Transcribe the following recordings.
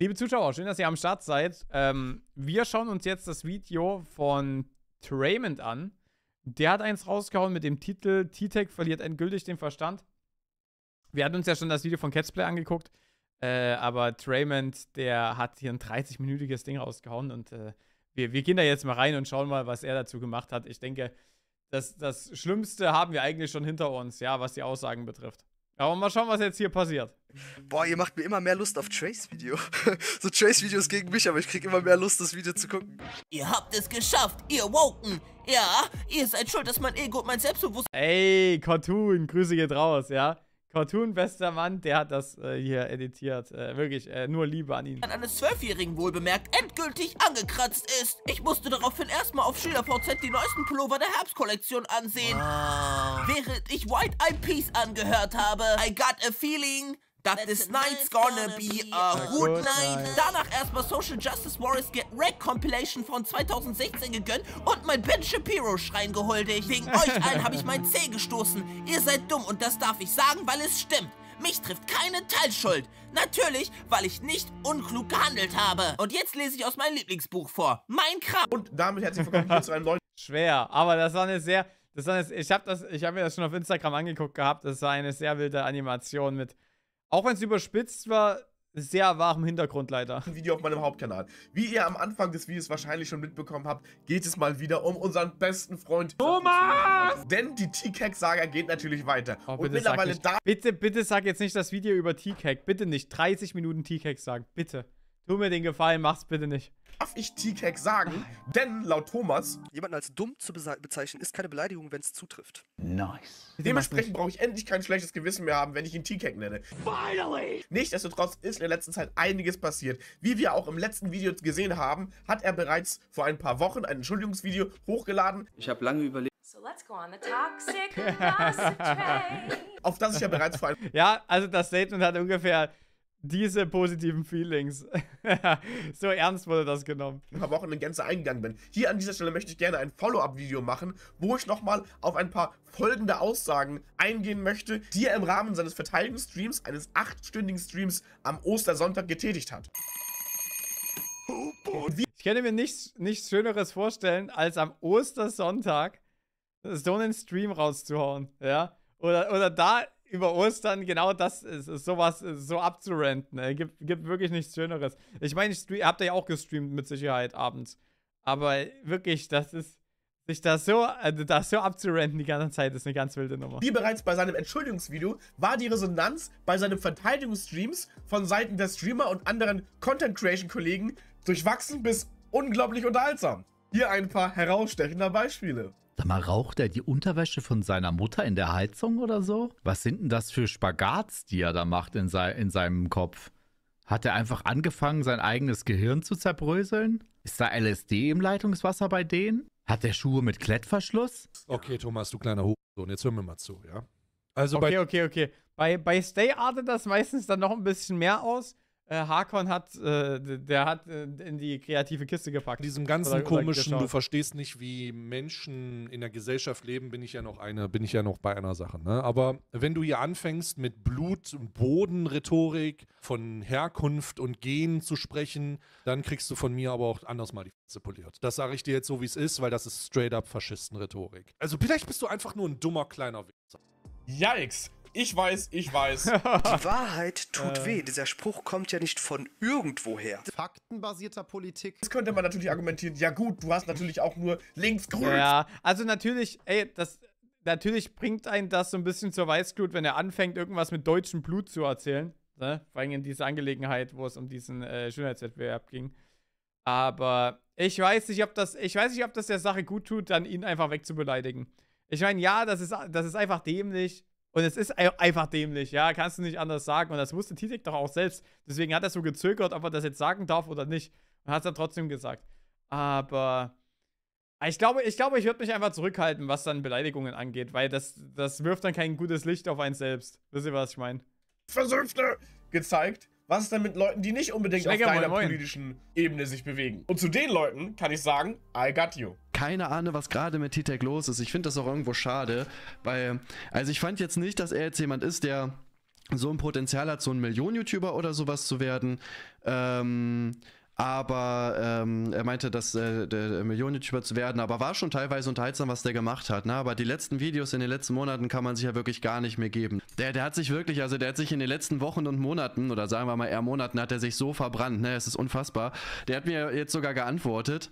Liebe Zuschauer, schön, dass ihr am Start seid. Ähm, wir schauen uns jetzt das Video von Traymond an. Der hat eins rausgehauen mit dem Titel T-Tech verliert endgültig den Verstand. Wir hatten uns ja schon das Video von Catsplay angeguckt, äh, aber Traymond, der hat hier ein 30-minütiges Ding rausgehauen und äh, wir, wir, gehen da jetzt mal rein und schauen mal, was er dazu gemacht hat. Ich denke, das, das Schlimmste haben wir eigentlich schon hinter uns, ja, was die Aussagen betrifft. Aber mal schauen, was jetzt hier passiert. Boah, ihr macht mir immer mehr Lust auf Trace-Video. so Trace-Videos gegen mich, aber ich krieg immer mehr Lust, das Video zu gucken. Ihr habt es geschafft, ihr Woken. Ja, ihr seid schuld, dass mein Ego und mein Selbstbewusstsein... Ey, Cartoon, Grüße geht raus, ja? Fortun, bester Mann, der hat das äh, hier editiert. Äh, wirklich, äh, nur Liebe an ihn. An eines Zwölfjährigen wohlbemerkt endgültig angekratzt ist. Ich musste daraufhin erstmal auf SchülerVZ die neuesten Pullover der Herbstkollektion ansehen. Wow. Während ich White Eye Peace angehört habe. I got a feeling that this night's gonna be a good night. Danach erstmal Social Justice Warriors Get Wrecked Compilation von 2016 gegönnt und mein Ben Shapiro Schrein gehuldigt. Wegen euch allen habe ich mein C gestoßen. Ihr seid dumm und das darf ich sagen, weil es stimmt. Mich trifft keine Teilschuld. Natürlich, weil ich nicht unklug gehandelt habe. Und jetzt lese ich aus meinem Lieblingsbuch vor. Mein Kram. Und damit herzlich willkommen zu einem neuen... Schwer, aber das war eine sehr... Das war eine, ich habe hab mir das schon auf Instagram angeguckt gehabt. Das war eine sehr wilde Animation mit auch wenn es überspitzt war, sehr warm Hintergrund leider. Ein Video auf meinem Hauptkanal. Wie ihr am Anfang des Videos wahrscheinlich schon mitbekommen habt, geht es mal wieder um unseren besten Freund Thomas! Denn die T-Cack-Saga geht natürlich weiter. Oh, bitte, sag nicht, bitte, bitte sag jetzt nicht das Video über T-Cack. Bitte nicht. 30 Minuten T-Cack sagen. Bitte. Tu mir den Gefallen, mach's bitte nicht. Darf ich T-Cake sagen? Denn laut Thomas... Jemanden als dumm zu bezeichnen, ist keine Beleidigung, wenn es zutrifft. Nice. Dementsprechend brauche ich endlich kein schlechtes Gewissen mehr haben, wenn ich ihn T-Cake nenne. Finally! Nichtsdestotrotz ist in der letzten Zeit einiges passiert. Wie wir auch im letzten Video gesehen haben, hat er bereits vor ein paar Wochen ein Entschuldigungsvideo hochgeladen. Ich habe lange überlegt. So let's go on the toxic train. Auf das ich ja bereits vor ein... Ja, also das Statement hat ungefähr diese positiven Feelings. so ernst wurde das genommen. Ein paar Wochen in Gänze eingegangen bin. Hier an dieser Stelle möchte ich gerne ein Follow-up-Video machen, wo ich nochmal auf ein paar folgende Aussagen eingehen möchte, die er im Rahmen seines Verteidigungsstreams, eines achtstündigen Streams am Ostersonntag getätigt hat. Ich könnte mir nichts, nichts Schöneres vorstellen, als am Ostersonntag so einen Stream rauszuhauen, ja? Oder, oder da über Ostern genau das ist, sowas so abzurenten. Ey. Gibt, gibt wirklich nichts Schöneres. Ich meine, ich habt ihr ja auch gestreamt mit Sicherheit abends. Aber wirklich, das ist. Sich das so, also so abzurenten die ganze Zeit ist eine ganz wilde Nummer. Wie bereits bei seinem Entschuldigungsvideo war die Resonanz bei seinen Verteidigungsstreams von Seiten der Streamer und anderen Content-Creation-Kollegen durchwachsen bis unglaublich unterhaltsam. Hier ein paar herausstechender Beispiele. Sag mal, raucht er die Unterwäsche von seiner Mutter in der Heizung oder so? Was sind denn das für Spagats, die er da macht in, se in seinem Kopf? Hat er einfach angefangen, sein eigenes Gehirn zu zerbröseln? Ist da LSD im Leitungswasser bei denen? Hat der Schuhe mit Klettverschluss? Okay, Thomas, du kleiner Hochsohn, jetzt hören wir mal zu, ja? Also okay, okay, okay. Bei, bei Stay artet das meistens dann noch ein bisschen mehr aus äh, Harkon hat, äh, der hat äh, in die kreative Kiste gepackt. In diesem ganzen oder, oder komischen, geschaut. du verstehst nicht, wie Menschen in der Gesellschaft leben, bin ich ja noch eine, bin ich ja noch bei einer Sache. Ne? Aber wenn du hier anfängst mit Blut- und Bodenrhetorik, von Herkunft und Gen zu sprechen, dann kriegst du von mir aber auch anders mal die Fresse poliert. Das sage ich dir jetzt so, wie es ist, weil das ist straight up Faschistenrhetorik. Also vielleicht bist du einfach nur ein dummer kleiner Witz. Yikes! Ich weiß, ich weiß. Die Wahrheit tut äh. weh. Dieser Spruch kommt ja nicht von irgendwoher. Faktenbasierter Politik. Das könnte man natürlich argumentieren, ja gut, du hast natürlich auch nur linksgrün. Ja, also natürlich, ey, das natürlich bringt einen das so ein bisschen zur Weißglut, wenn er anfängt, irgendwas mit deutschem Blut zu erzählen. Ne? Vor allem in dieser Angelegenheit, wo es um diesen äh, Schönheitswettbewerb ging. Aber ich weiß nicht, ob das, ich weiß nicht, ob das der Sache gut tut, dann ihn einfach wegzubeleidigen. Ich meine, ja, das ist, das ist einfach dämlich. Und es ist einfach dämlich, ja, kannst du nicht anders sagen. Und das wusste Titek doch auch selbst. Deswegen hat er so gezögert, ob er das jetzt sagen darf oder nicht. Und hat es dann trotzdem gesagt. Aber ich glaube, ich, glaube, ich würde mich einfach zurückhalten, was dann Beleidigungen angeht, weil das, das wirft dann kein gutes Licht auf einen selbst. Wisst ihr, was ich meine? Versüfte! gezeigt. Was ist denn mit Leuten, die nicht unbedingt Schlecker, auf deiner moin, moin. politischen Ebene sich bewegen? Und zu den Leuten kann ich sagen, I got you keine Ahnung, was gerade mit Titek los ist. Ich finde das auch irgendwo schade, weil, also ich fand jetzt nicht, dass er jetzt jemand ist, der so ein Potenzial hat, so ein millionen youtuber oder sowas zu werden. Ähm, aber ähm, er meinte, dass äh, der Millionen-YouTuber zu werden, aber war schon teilweise unterhaltsam, was der gemacht hat. Ne? Aber die letzten Videos in den letzten Monaten kann man sich ja wirklich gar nicht mehr geben. Der, der hat sich wirklich, also der hat sich in den letzten Wochen und Monaten, oder sagen wir mal eher Monaten, hat er sich so verbrannt. Ne? Es ist unfassbar. Der hat mir jetzt sogar geantwortet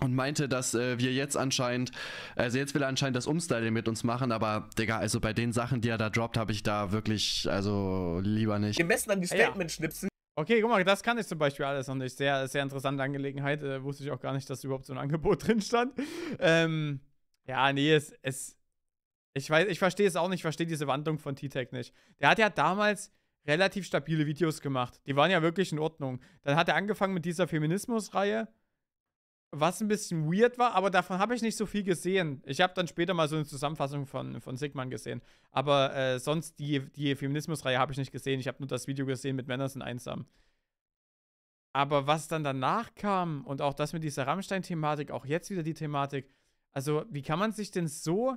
und meinte, dass äh, wir jetzt anscheinend, also jetzt will er anscheinend das Umstyling mit uns machen, aber Digga, also bei den Sachen, die er da droppt, habe ich da wirklich, also lieber nicht. Gemessen an die statement schnipsen Okay, guck mal, das kann ich zum Beispiel alles noch nicht. Sehr, sehr interessante Angelegenheit. Äh, wusste ich auch gar nicht, dass überhaupt so ein Angebot drin stand. Ähm, ja, nee, es, es ich weiß, ich verstehe es auch nicht, ich verstehe diese Wandlung von T-Tech nicht. Der hat ja damals relativ stabile Videos gemacht. Die waren ja wirklich in Ordnung. Dann hat er angefangen mit dieser Feminismus-Reihe was ein bisschen weird war, aber davon habe ich nicht so viel gesehen. Ich habe dann später mal so eine Zusammenfassung von, von Sigman gesehen. Aber äh, sonst die, die Feminismusreihe habe ich nicht gesehen. Ich habe nur das Video gesehen mit Männer sind einsam. Aber was dann danach kam und auch das mit dieser Rammstein-Thematik, auch jetzt wieder die Thematik. Also, wie kann man sich denn so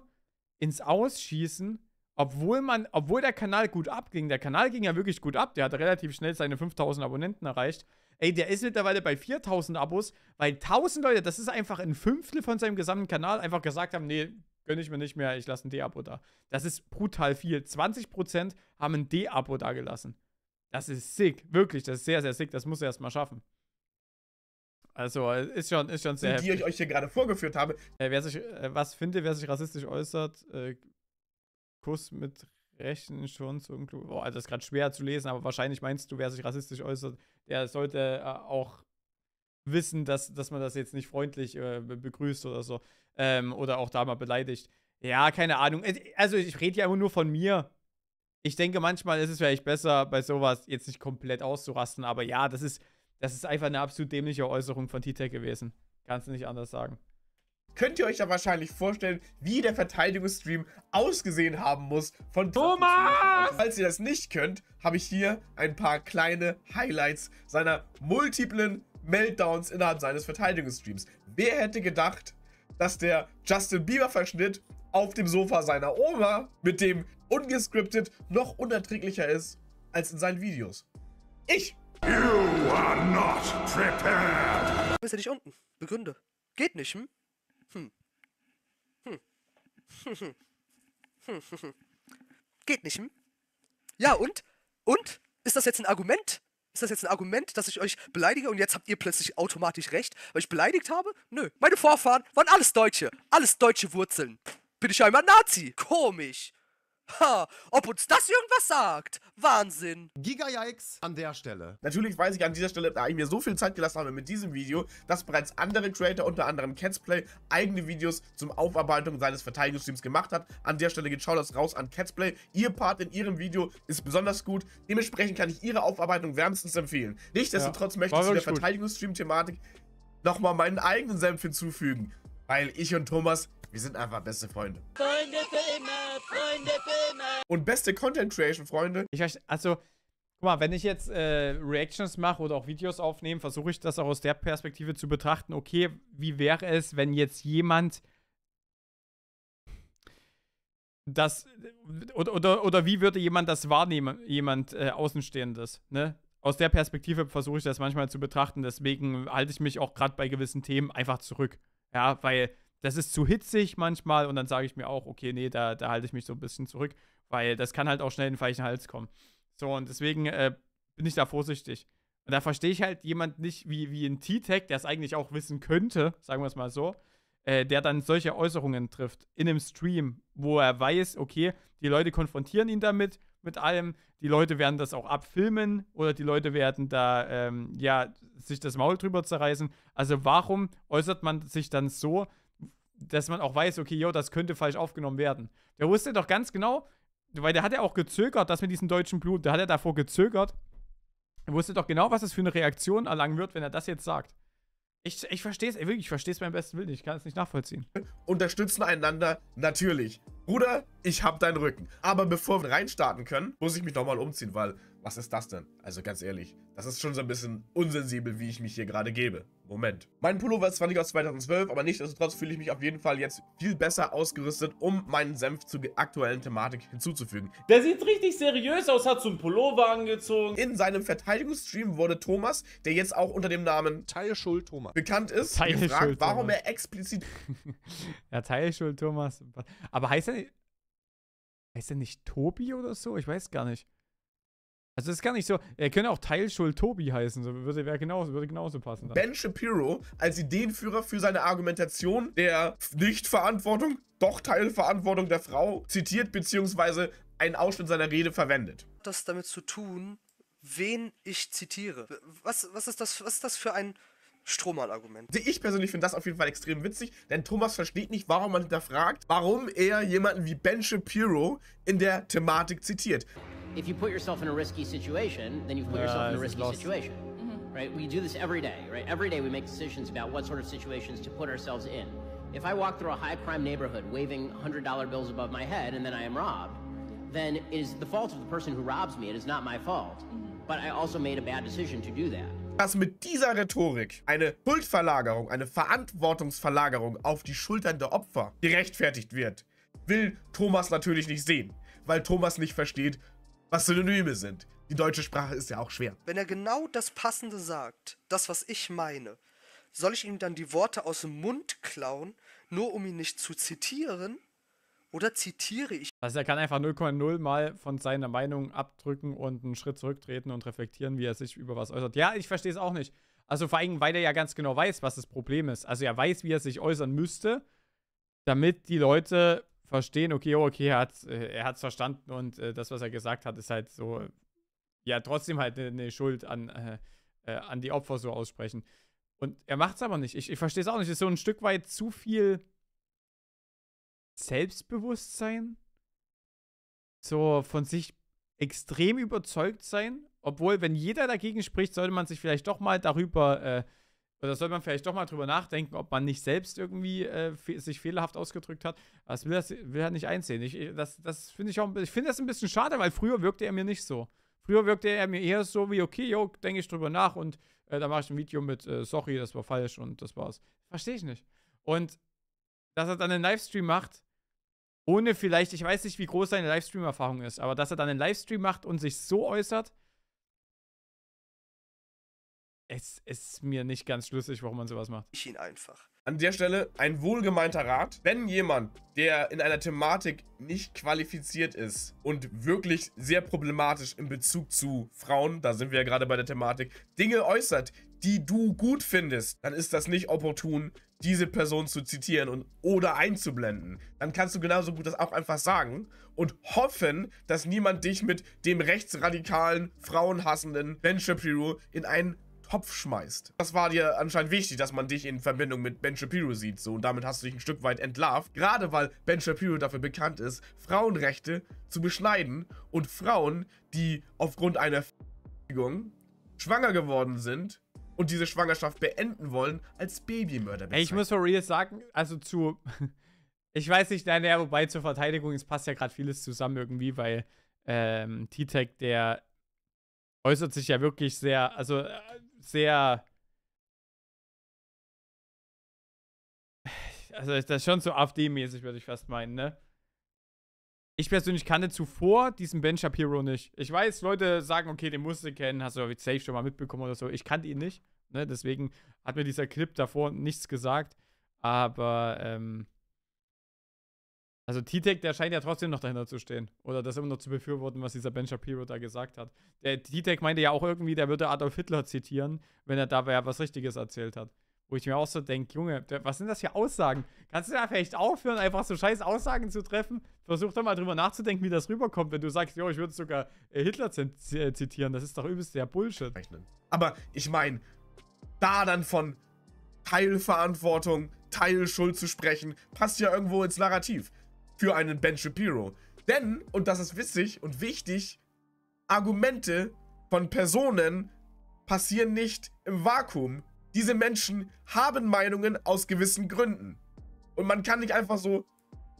ins Ausschießen, obwohl man, obwohl der Kanal gut abging, der Kanal ging ja wirklich gut ab, der hatte relativ schnell seine 5000 Abonnenten erreicht, Ey, der ist mittlerweile bei 4000 Abos, weil 1000 Leute, das ist einfach ein Fünftel von seinem gesamten Kanal, einfach gesagt haben, nee, gönne ich mir nicht mehr, ich lasse ein D-Abo da. Das ist brutal viel. 20% haben ein D-Abo da gelassen. Das ist sick, wirklich, das ist sehr, sehr sick, das muss er erstmal schaffen. Also, ist schon, ist schon sehr. Die, die ich euch hier gerade vorgeführt habe. Äh, wer sich, äh, was finde, wer sich rassistisch äußert, äh, Kuss mit rechten Schwanz irgendwo. Boah, also das ist gerade schwer zu lesen, aber wahrscheinlich meinst du, wer sich rassistisch äußert, der sollte äh, auch wissen, dass, dass man das jetzt nicht freundlich äh, begrüßt oder so. Ähm, oder auch da mal beleidigt. Ja, keine Ahnung. Äh, also ich rede ja immer nur von mir. Ich denke, manchmal ist es vielleicht besser, bei sowas jetzt nicht komplett auszurasten, aber ja, das ist, das ist einfach eine absolut dämliche Äußerung von T-Tech gewesen. Kannst du nicht anders sagen könnt ihr euch ja wahrscheinlich vorstellen, wie der Verteidigungsstream ausgesehen haben muss von Thomas. Falls ihr das nicht könnt, habe ich hier ein paar kleine Highlights seiner multiplen Meltdowns innerhalb seines Verteidigungsstreams. Wer hätte gedacht, dass der Justin Bieber-Verschnitt auf dem Sofa seiner Oma mit dem ungescriptet noch unerträglicher ist als in seinen Videos? Ich! You are not prepared! Du bist ja nicht unten. Begründe. Geht nicht, hm? Hm, hm, hm, Geht nicht, hm? Ja, und? Und? Ist das jetzt ein Argument? Ist das jetzt ein Argument, dass ich euch beleidige und jetzt habt ihr plötzlich automatisch recht, weil ich beleidigt habe? Nö, meine Vorfahren waren alles Deutsche. Alles deutsche Wurzeln. Bin ich einmal Nazi? Komisch. Ha, ob uns das irgendwas sagt. Wahnsinn. Giga Yikes an der Stelle. Natürlich weiß ich an dieser Stelle, da ich mir so viel Zeit gelassen habe mit diesem Video, dass bereits andere Creator, unter anderem Catsplay, eigene Videos zum Aufarbeitung seines Verteidigungsstreams gemacht hat. An der Stelle geht Shoutouts raus an Catsplay. Ihr Part in ihrem Video ist besonders gut. Dementsprechend kann ich ihre Aufarbeitung wärmstens empfehlen. Nichtsdestotrotz ja, möchte ich zu der Verteidigungsstream-Thematik nochmal meinen eigenen Senf hinzufügen. Weil ich und Thomas, wir sind einfach beste Freunde. Freunde für immer. Freunde Filme. Und beste Content Creation, Freunde. Ich weiß, also, guck mal, wenn ich jetzt äh, Reactions mache oder auch Videos aufnehme, versuche ich das auch aus der Perspektive zu betrachten. Okay, wie wäre es, wenn jetzt jemand das oder, oder, oder wie würde jemand das wahrnehmen, jemand äh, Außenstehendes, ne? Aus der Perspektive versuche ich das manchmal zu betrachten, deswegen halte ich mich auch gerade bei gewissen Themen einfach zurück. Ja, weil das ist zu hitzig manchmal und dann sage ich mir auch, okay, nee, da, da halte ich mich so ein bisschen zurück, weil das kann halt auch schnell in den falschen Hals kommen. So, und deswegen äh, bin ich da vorsichtig. Und da verstehe ich halt jemand nicht wie, wie ein T-Tech, der es eigentlich auch wissen könnte, sagen wir es mal so, äh, der dann solche Äußerungen trifft in einem Stream, wo er weiß, okay, die Leute konfrontieren ihn damit, mit allem, die Leute werden das auch abfilmen oder die Leute werden da, ähm, ja, sich das Maul drüber zerreißen. Also warum äußert man sich dann so, dass man auch weiß, okay, yo, das könnte falsch aufgenommen werden. Der wusste doch ganz genau, weil der hat ja auch gezögert, das mit diesem deutschen Blut, der hat ja davor gezögert. Er wusste doch genau, was das für eine Reaktion erlangen wird, wenn er das jetzt sagt. Ich, ich verstehe es, wirklich, ich verstehe es beim besten Willen, ich kann es nicht nachvollziehen. Unterstützen einander, natürlich. Bruder, ich hab deinen Rücken. Aber bevor wir reinstarten können, muss ich mich nochmal umziehen, weil was ist das denn? Also ganz ehrlich, das ist schon so ein bisschen unsensibel, wie ich mich hier gerade gebe. Moment. Mein Pullover ist zwar nicht aus 2012, aber nichtsdestotrotz fühle ich mich auf jeden Fall jetzt viel besser ausgerüstet, um meinen Senf zur aktuellen Thematik hinzuzufügen. Der sieht richtig seriös aus, hat so einen Pullover angezogen. In seinem Verteidigungsstream wurde Thomas, der jetzt auch unter dem Namen Teilschuld Thomas bekannt ist, Teilschuld gefragt, warum Thomas. er explizit... ja, Teilschuld Thomas. Aber heißt er nicht... Heißt er nicht Tobi oder so? Ich weiß gar nicht. Also das ist gar nicht so. Er könnte auch Teilschuld Tobi heißen, so würde, wäre genauso, würde genauso passen. Dann. Ben Shapiro als Ideenführer für seine Argumentation der Nichtverantwortung, doch Teilverantwortung der Frau zitiert beziehungsweise einen Ausschnitt seiner Rede verwendet. Hat das damit zu tun, wen ich zitiere? Was, was, ist, das, was ist das für ein Strohmann-Argument. Also ich persönlich finde das auf jeden Fall extrem witzig, denn Thomas versteht nicht, warum man hinterfragt, warum er jemanden wie Ben Shapiro in der Thematik zitiert. if you put yourself in a risky situation, then you put uh, yourself in a risky situation. Mm -hmm. Right? We do this every day, right? Every day we make decisions about what sort of situations to put ourselves in. If I walk through a high crime neighborhood waving $100 bills above my head and then I am robbed, then it is the fault of the person who robs me. It is not my fault. Mm -hmm. But I also made a bad decision to do that. dass mit dieser Rhetorik eine Schuldverlagerung, eine Verantwortungsverlagerung auf die Schultern der Opfer gerechtfertigt wird, will Thomas natürlich nicht sehen, weil Thomas nicht versteht, was Synonyme sind. Die deutsche Sprache ist ja auch schwer. Wenn er genau das Passende sagt, das, was ich meine, soll ich ihm dann die Worte aus dem Mund klauen, nur um ihn nicht zu zitieren? Oder zitiere ich? Also er kann einfach 0,0 mal von seiner Meinung abdrücken und einen Schritt zurücktreten und reflektieren, wie er sich über was äußert. Ja, ich verstehe es auch nicht. Also vor allem, weil er ja ganz genau weiß, was das Problem ist. Also er weiß, wie er sich äußern müsste, damit die Leute verstehen, okay, oh, okay, er hat äh, er hat's verstanden und äh, das, was er gesagt hat, ist halt so, ja, trotzdem halt eine ne Schuld an, äh, äh, an die Opfer so aussprechen. Und er macht es aber nicht. Ich, ich verstehe es auch nicht. Es ist so ein Stück weit zu viel Selbstbewusstsein. So von sich extrem überzeugt sein. Obwohl, wenn jeder dagegen spricht, sollte man sich vielleicht doch mal darüber äh, und da sollte man vielleicht doch mal drüber nachdenken, ob man nicht selbst irgendwie äh, sich fehlerhaft ausgedrückt hat. Das will, das, will er nicht einsehen. Ich, das das finde ich auch ich find das ein bisschen schade, weil früher wirkte er mir nicht so. Früher wirkte er mir eher so wie, okay, yo, denke ich drüber nach und äh, da mache ich ein Video mit, äh, sorry, das war falsch und das war's. Verstehe ich nicht. Und dass er dann einen Livestream macht, ohne vielleicht, ich weiß nicht, wie groß seine Livestream-Erfahrung ist, aber dass er dann einen Livestream macht und sich so äußert, es ist mir nicht ganz schlüssig, warum man sowas macht. Ich ihn einfach. An der Stelle ein wohlgemeinter Rat. Wenn jemand, der in einer Thematik nicht qualifiziert ist und wirklich sehr problematisch in Bezug zu Frauen, da sind wir ja gerade bei der Thematik, Dinge äußert, die du gut findest, dann ist das nicht opportun, diese Person zu zitieren und oder einzublenden. Dann kannst du genauso gut das auch einfach sagen und hoffen, dass niemand dich mit dem rechtsradikalen, frauenhassenden Ben Shapiro in einen Kopf schmeißt. Das war dir anscheinend wichtig, dass man dich in Verbindung mit Ben Shapiro sieht, so, und damit hast du dich ein Stück weit entlarvt, gerade weil Ben Shapiro dafür bekannt ist, Frauenrechte zu beschneiden und Frauen, die aufgrund einer Verfügung schwanger geworden sind und diese Schwangerschaft beenden wollen, als Babymörder bezeichnen. ich muss for real sagen, also zu... ich weiß nicht, nein, ja, wobei zur Verteidigung, es passt ja gerade vieles zusammen irgendwie, weil ähm, T-Tech, der äußert sich ja wirklich sehr, also äh, sehr. Also das ist das schon so AfD-mäßig, würde ich fast meinen, ne? Ich persönlich kannte zuvor diesen Ben Shapiro nicht. Ich weiß, Leute sagen, okay, den musst du kennen, hast du aber safe schon mal mitbekommen oder so. Ich kannte ihn nicht, ne? Deswegen hat mir dieser Clip davor nichts gesagt. Aber ähm, also T-Tech, der scheint ja trotzdem noch dahinter zu stehen. Oder das immer noch zu befürworten, was dieser Ben Shapiro da gesagt hat. Der T-Tech meinte ja auch irgendwie, der würde Adolf Hitler zitieren, wenn er dabei was Richtiges erzählt hat. Wo ich mir auch so denke, Junge, was sind das für Aussagen? Kannst du da vielleicht aufhören, einfach so scheiß Aussagen zu treffen? Versuch doch mal drüber nachzudenken, wie das rüberkommt, wenn du sagst, jo, ich würde sogar äh, Hitler äh, zitieren. Das ist doch übelst der Bullshit. Aber ich meine, da dann von Teilverantwortung, Teilschuld zu sprechen, passt ja irgendwo ins Narrativ für einen Ben Shapiro. Denn, und das ist witzig und wichtig, Argumente von Personen passieren nicht im Vakuum. Diese Menschen haben Meinungen aus gewissen Gründen. Und man kann nicht einfach so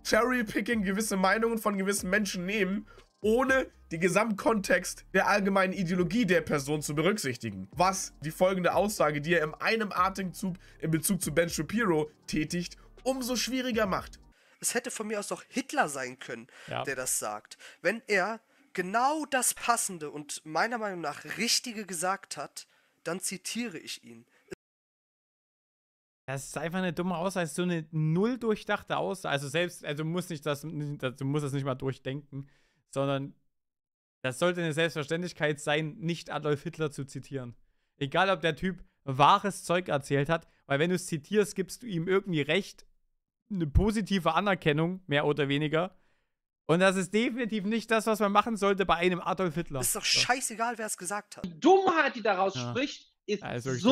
cherry-picking gewisse Meinungen von gewissen Menschen nehmen, ohne den Gesamtkontext der allgemeinen Ideologie der Person zu berücksichtigen. Was die folgende Aussage, die er in einem Atemzug in Bezug zu Ben Shapiro tätigt, umso schwieriger macht. Es hätte von mir aus doch Hitler sein können, ja. der das sagt. Wenn er genau das Passende und meiner Meinung nach Richtige gesagt hat, dann zitiere ich ihn. Das ist einfach eine dumme Aussage, so eine null durchdachte Aussage. Also selbst, also muss nicht das, du musst das nicht mal durchdenken, sondern das sollte eine Selbstverständlichkeit sein, nicht Adolf Hitler zu zitieren. Egal, ob der Typ wahres Zeug erzählt hat, weil wenn du es zitierst, gibst du ihm irgendwie recht, eine positive Anerkennung, mehr oder weniger. Und das ist definitiv nicht das, was man machen sollte bei einem Adolf Hitler. ist doch scheißegal, wer es gesagt hat. Die Dummheit, die daraus ja. spricht, ist also so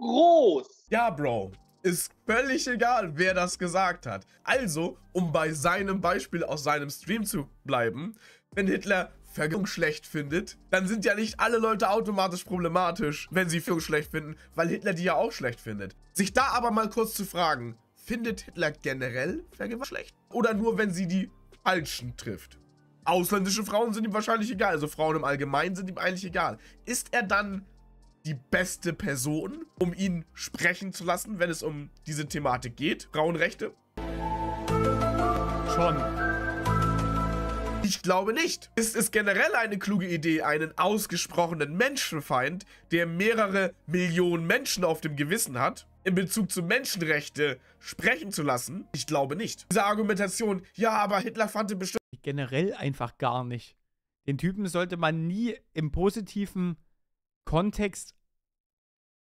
dumm. groß. Ja, Bro. Ist völlig egal, wer das gesagt hat. Also, um bei seinem Beispiel aus seinem Stream zu bleiben, wenn Hitler Vergönnung schlecht findet, dann sind ja nicht alle Leute automatisch problematisch, wenn sie Führung schlecht finden, weil Hitler die ja auch schlecht findet. Sich da aber mal kurz zu fragen, Findet Hitler generell Vergewaltigung schlecht? Oder nur, wenn sie die Falschen trifft? Ausländische Frauen sind ihm wahrscheinlich egal, also Frauen im Allgemeinen sind ihm eigentlich egal. Ist er dann die beste Person, um ihn sprechen zu lassen, wenn es um diese Thematik geht? Frauenrechte? Schon. Ich glaube nicht. Ist es generell eine kluge Idee, einen ausgesprochenen Menschenfeind, der mehrere Millionen Menschen auf dem Gewissen hat, in Bezug zu Menschenrechte sprechen zu lassen? Ich glaube nicht. Diese Argumentation, ja, aber Hitler fand bestimmt... Generell einfach gar nicht. Den Typen sollte man nie im positiven Kontext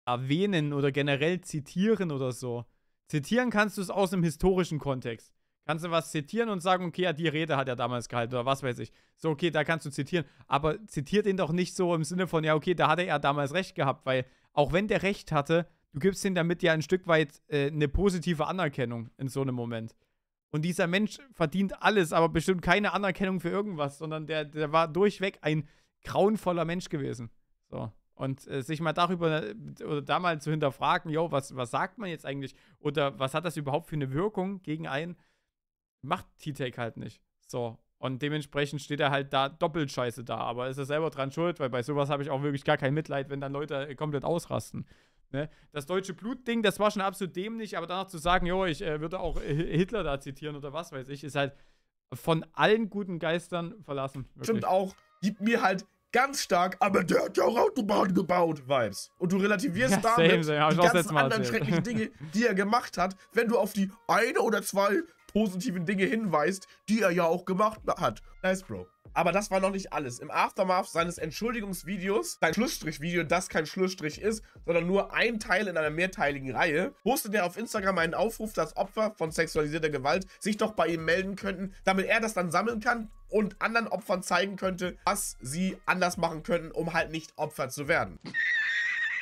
erwähnen oder generell zitieren oder so. Zitieren kannst du es aus einem historischen Kontext. Kannst du was zitieren und sagen, okay, ja, die Rede hat er damals gehalten oder was weiß ich. So, okay, da kannst du zitieren. Aber zitiert ihn doch nicht so im Sinne von, ja, okay, da hatte er damals recht gehabt, weil auch wenn der recht hatte, du gibst ihnen damit ja ein Stück weit äh, eine positive Anerkennung in so einem Moment. Und dieser Mensch verdient alles, aber bestimmt keine Anerkennung für irgendwas, sondern der, der war durchweg ein grauenvoller Mensch gewesen. So. Und äh, sich mal darüber äh, oder da mal zu hinterfragen, yo, was, was sagt man jetzt eigentlich? Oder was hat das überhaupt für eine Wirkung gegen einen? Macht T-Take halt nicht. So. Und dementsprechend steht er halt da doppelt scheiße da. Aber ist er selber dran schuld, weil bei sowas habe ich auch wirklich gar kein Mitleid, wenn dann Leute äh, komplett ausrasten. Ne? Das deutsche Blutding, das war schon absolut dämlich, aber danach zu sagen, jo, ich äh, würde auch äh, Hitler da zitieren oder was weiß ich, ist halt von allen guten Geistern verlassen. Wirklich. Stimmt auch, gibt mir halt ganz stark, aber der hat ja auch Autobahnen gebaut, Vibes. Und du relativierst ja, damit same, same. die ganzen anderen erzählt. schrecklichen Dinge, die er gemacht hat, wenn du auf die eine oder zwei positiven Dinge hinweist, die er ja auch gemacht hat. Nice, Bro. Aber das war noch nicht alles. Im Aftermath seines Entschuldigungsvideos, sein Schlussstrichvideo, das kein Schlussstrich ist, sondern nur ein Teil in einer mehrteiligen Reihe, postet er auf Instagram einen Aufruf, dass Opfer von sexualisierter Gewalt sich doch bei ihm melden könnten, damit er das dann sammeln kann und anderen Opfern zeigen könnte, was sie anders machen könnten, um halt nicht Opfer zu werden.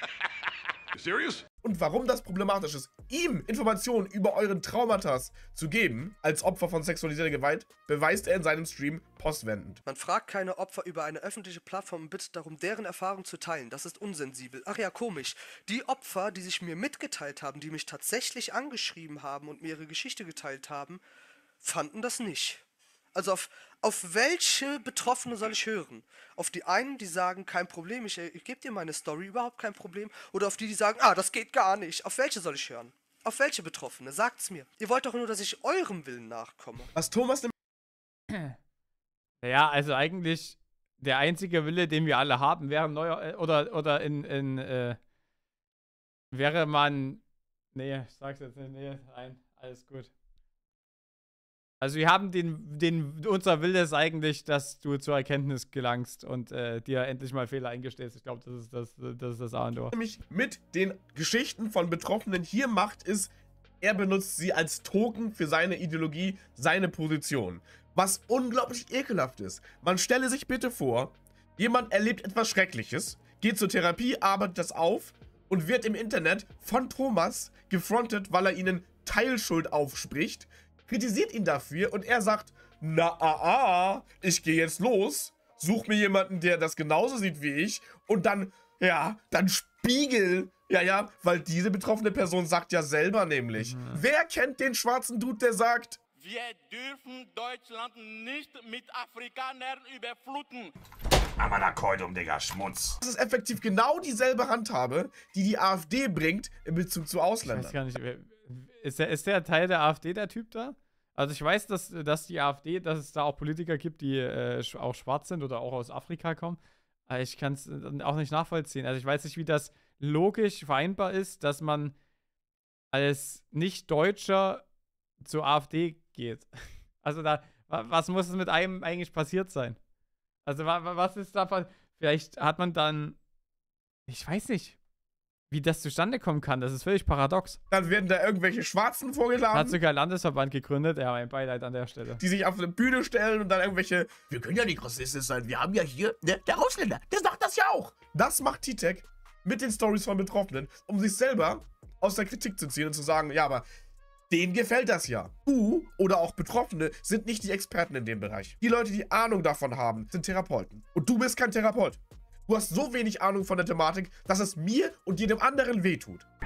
Serious? und warum das problematisch ist, ihm Informationen über euren Traumatas zu geben, als Opfer von sexualisierter Gewalt, beweist er in seinem Stream postwendend. Man fragt keine Opfer über eine öffentliche Plattform und bittet darum, deren Erfahrung zu teilen. Das ist unsensibel. Ach ja, komisch. Die Opfer, die sich mir mitgeteilt haben, die mich tatsächlich angeschrieben haben und mir ihre Geschichte geteilt haben, fanden das nicht. Also auf, auf welche Betroffene soll ich hören? Auf die einen, die sagen, kein Problem, ich, ich gebe dir meine Story, überhaupt kein Problem. Oder auf die, die sagen, ah, das geht gar nicht. Auf welche soll ich hören? Auf welche Betroffene? Sagt's mir. Ihr wollt doch nur, dass ich eurem Willen nachkomme. Was Thomas denn... Naja, also eigentlich der einzige Wille, den wir alle haben, wäre neuer äh, oder oder in, in äh, wäre man. Nee, ich sag's jetzt nicht. Nee, nein, alles gut. Also wir haben den, den, unser Wille ist eigentlich, dass du zur Erkenntnis gelangst und äh, dir endlich mal Fehler eingestehst. Ich glaube, das ist das, das ist das A und O. Nämlich mit den Geschichten von Betroffenen hier macht, ist, er benutzt sie als Token für seine Ideologie, seine Position. Was unglaublich ekelhaft ist. Man stelle sich bitte vor, jemand erlebt etwas Schreckliches, geht zur Therapie, arbeitet das auf und wird im Internet von Thomas gefrontet, weil er ihnen Teilschuld aufspricht, kritisiert ihn dafür und er sagt, na, ah, ah, ich gehe jetzt los, such mir jemanden, der das genauso sieht wie ich und dann, ja, dann spiegel ja, ja, weil diese betroffene Person sagt ja selber nämlich. Mhm. Wer kennt den schwarzen Dude, der sagt, wir dürfen Deutschland nicht mit Afrikanern überfluten. Amanakoidum, Digga, Schmutz. Das ist effektiv genau dieselbe Handhabe, die die AfD bringt in Bezug zu Ausländern. Ich weiß gar nicht, wer, ist der, ist der Teil der AfD der Typ da? Also ich weiß, dass, dass die AfD, dass es da auch Politiker gibt, die äh, auch schwarz sind oder auch aus Afrika kommen. Aber ich kann es äh, auch nicht nachvollziehen. Also ich weiß nicht, wie das logisch vereinbar ist, dass man als Nicht-Deutscher zur AfD geht. Also da, was muss es mit einem eigentlich passiert sein? Also was ist davon? vielleicht hat man dann, ich weiß nicht, wie das zustande kommen kann. Das ist völlig paradox. Dann werden da irgendwelche Schwarzen vorgeladen. Hat sogar Landesverband gegründet. Ja, mein Beileid an der Stelle. Die sich auf eine Bühne stellen und dann irgendwelche. Wir können ja nicht rassistisch sein. Wir haben ja hier. Ne, der Ausländer. Der sagt das ja auch. Das macht T-Tech mit den Stories von Betroffenen, um sich selber aus der Kritik zu ziehen und zu sagen: Ja, aber denen gefällt das ja. Du oder auch Betroffene sind nicht die Experten in dem Bereich. Die Leute, die Ahnung davon haben, sind Therapeuten. Und du bist kein Therapeut. Du hast so wenig Ahnung von der Thematik, dass es mir und jedem anderen wehtut.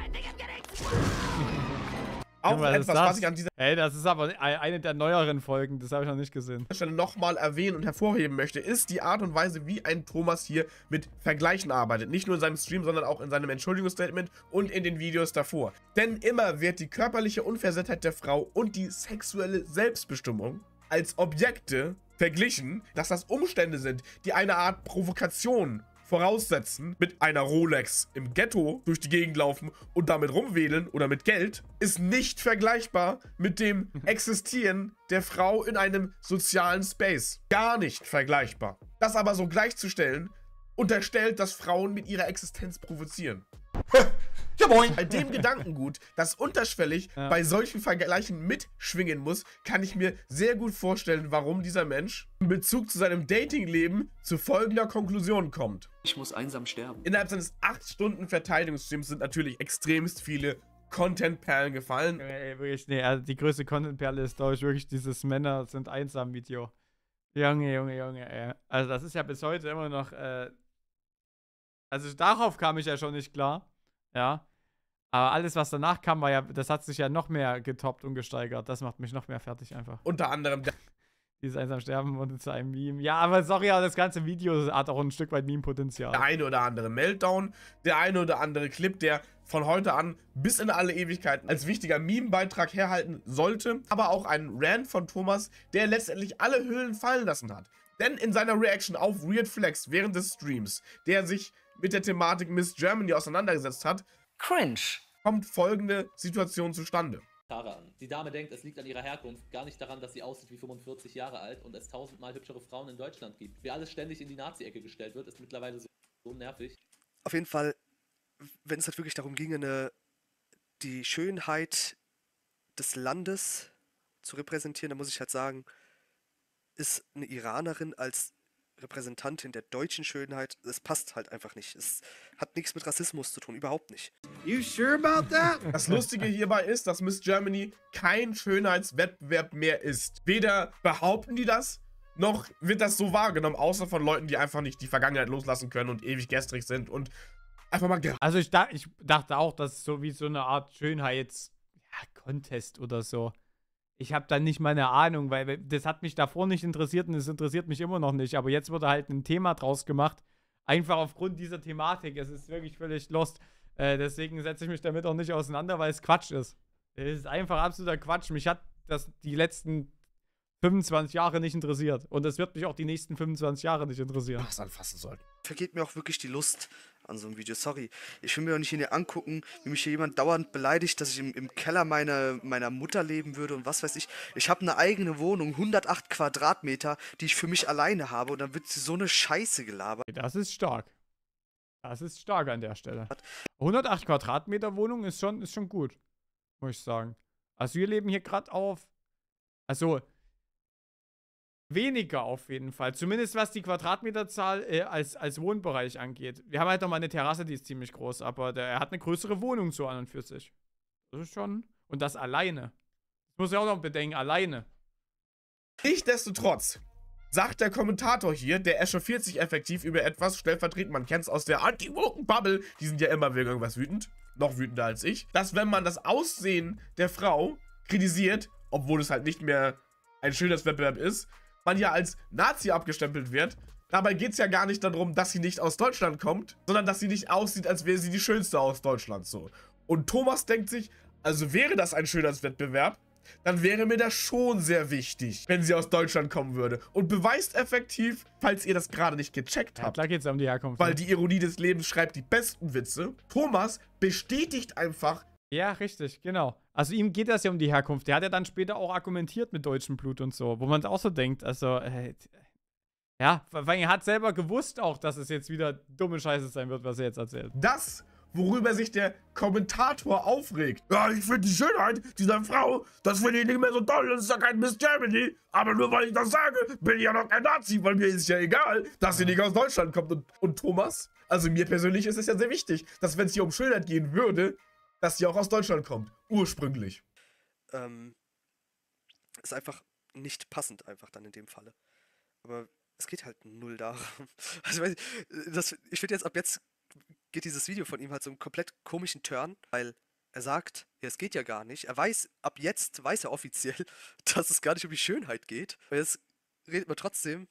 Auch ja, etwas, was ich an dieser Ey, das ist aber e-, eine der neueren Folgen, das habe ich noch nicht gesehen. Stelle nochmal erwähnen und hervorheben möchte, ist die Art und Weise, wie ein Thomas hier mit Vergleichen arbeitet. Nicht nur in seinem Stream, sondern auch in seinem Entschuldigungsstatement und in den Videos davor. Denn immer wird die körperliche Unversehrtheit der Frau und die sexuelle Selbstbestimmung als Objekte verglichen, dass das Umstände sind, die eine Art Provokation voraussetzen, mit einer Rolex im Ghetto durch die Gegend laufen und damit rumwedeln oder mit Geld, ist nicht vergleichbar mit dem mhm. Existieren der Frau in einem sozialen Space. Gar nicht vergleichbar. Das aber so gleichzustellen, unterstellt, dass Frauen mit ihrer Existenz provozieren. ja moin. Bei dem Gedankengut, das unterschwellig ja. bei solchen Vergleichen mitschwingen muss, kann ich mir sehr gut vorstellen, warum dieser Mensch in Bezug zu seinem Datingleben zu folgender Konklusion kommt. Ich muss einsam sterben. Innerhalb seines 8 Stunden Verteidigungsstreams sind natürlich extremst viele Content-Perlen gefallen. Ey, wirklich, nee, also die größte Content-Perle ist, glaube ich, wirklich dieses Männer sind einsam Video. Junge, Junge, Junge, ey. Also das ist ja bis heute immer noch, äh, also darauf kam ich ja schon nicht klar ja. Aber alles, was danach kam, war ja, das hat sich ja noch mehr getoppt und gesteigert. Das macht mich noch mehr fertig einfach. Unter anderem. Dieses einsam sterben wurde zu einem Meme. Ja, aber sorry, aber das ganze Video hat auch ein Stück weit Meme-Potenzial. Der eine oder andere Meltdown, der eine oder andere Clip, der von heute an bis in alle Ewigkeiten als wichtiger Meme-Beitrag herhalten sollte. Aber auch ein Rant von Thomas, der letztendlich alle Höhlen fallen lassen hat. Denn in seiner Reaction auf Weird Flex während des Streams, der sich mit der Thematik Miss Germany auseinandergesetzt hat, Cringe. kommt folgende Situation zustande. Die Dame denkt, es liegt an ihrer Herkunft, gar nicht daran, dass sie aussieht wie 45 Jahre alt und es tausendmal hübschere Frauen in Deutschland gibt. Wer alles ständig in die Nazi-Ecke gestellt wird, ist mittlerweile so, so nervig. Auf jeden Fall, wenn es halt wirklich darum ginge, eine, die Schönheit des Landes zu repräsentieren, dann muss ich halt sagen, ist eine Iranerin als Repräsentantin der deutschen Schönheit. Es passt halt einfach nicht. Es hat nichts mit Rassismus zu tun, überhaupt nicht. You sure about that? Das Lustige hierbei ist, dass Miss Germany kein Schönheitswettbewerb mehr ist. Weder behaupten die das, noch wird das so wahrgenommen, außer von Leuten, die einfach nicht die Vergangenheit loslassen können und ewig gestrig sind und einfach mal. Also ich, da, ich dachte auch, dass so wie so eine Art Schönheits Contest oder so ich habe da nicht mal eine Ahnung, weil das hat mich davor nicht interessiert und es interessiert mich immer noch nicht. Aber jetzt wurde halt ein Thema draus gemacht, einfach aufgrund dieser Thematik. Es ist wirklich völlig lost. Äh, deswegen setze ich mich damit auch nicht auseinander, weil es Quatsch ist. Es ist einfach absoluter Quatsch. Mich hat das die letzten 25 Jahre nicht interessiert. Und es wird mich auch die nächsten 25 Jahre nicht interessieren. Was anfassen soll. Vergeht mir auch wirklich die Lust, an so einem Video. Sorry, ich will mir auch nicht in hier angucken, wie mich hier jemand dauernd beleidigt, dass ich im, im Keller meiner, meiner Mutter leben würde und was weiß ich. Ich habe eine eigene Wohnung, 108 Quadratmeter, die ich für mich alleine habe und dann wird sie so eine Scheiße gelabert. Das ist stark. Das ist stark an der Stelle. 108 Quadratmeter Wohnung ist schon, ist schon gut, muss ich sagen. Also wir leben hier gerade auf, also weniger auf jeden Fall. Zumindest was die Quadratmeterzahl äh, als, als Wohnbereich angeht. Wir haben halt nochmal eine Terrasse, die ist ziemlich groß, aber der, er hat eine größere Wohnung so an und für sich. Das ist schon. Und das alleine. Das muss ich auch noch bedenken, alleine. Nichtsdestotrotz sagt der Kommentator hier, der echauffiert sich effektiv über etwas stellvertretend. Man kennt es aus der Anti-Woken-Bubble. Die sind ja immer wegen irgendwas wütend. Noch wütender als ich. Dass, wenn man das Aussehen der Frau kritisiert, obwohl es halt nicht mehr ein Wettbewerb ist, man ja als Nazi abgestempelt wird. Dabei geht es ja gar nicht darum, dass sie nicht aus Deutschland kommt, sondern dass sie nicht aussieht, als wäre sie die Schönste aus Deutschland. So. Und Thomas denkt sich, also wäre das ein Schönheitswettbewerb, dann wäre mir das schon sehr wichtig, wenn sie aus Deutschland kommen würde. Und beweist effektiv, falls ihr das gerade nicht gecheckt habt. Ja, klar geht's um die Herkunft. Weil ne? die Ironie des Lebens schreibt die besten Witze. Thomas bestätigt einfach. Ja, richtig, genau. Also ihm geht das ja um die Herkunft. Der hat ja dann später auch argumentiert mit deutschem Blut und so, wo man es auch so denkt. Also, äh, ja, weil er hat selber gewusst auch, dass es jetzt wieder dumme Scheiße sein wird, was er jetzt erzählt. Das, worüber sich der Kommentator aufregt. Ja, ich finde die Schönheit dieser Frau, das finde ich nicht mehr so toll, das ist ja kein Miss Germany. Aber nur weil ich das sage, bin ich ja noch kein Nazi, weil mir ist ja egal, dass sie nicht aus Deutschland kommt. Und, und Thomas, also mir persönlich ist es ja sehr wichtig, dass wenn es hier um Schönheit gehen würde, dass sie auch aus Deutschland kommt. Ursprünglich. Ähm, ist einfach nicht passend, einfach dann in dem Falle. Aber es geht halt null darum. Also, das, ich finde jetzt ab jetzt geht dieses Video von ihm halt so einen komplett komischen Turn, weil er sagt, ja, es geht ja gar nicht. Er weiß, ab jetzt weiß er offiziell, dass es gar nicht um die Schönheit geht. Und jetzt redet man trotzdem,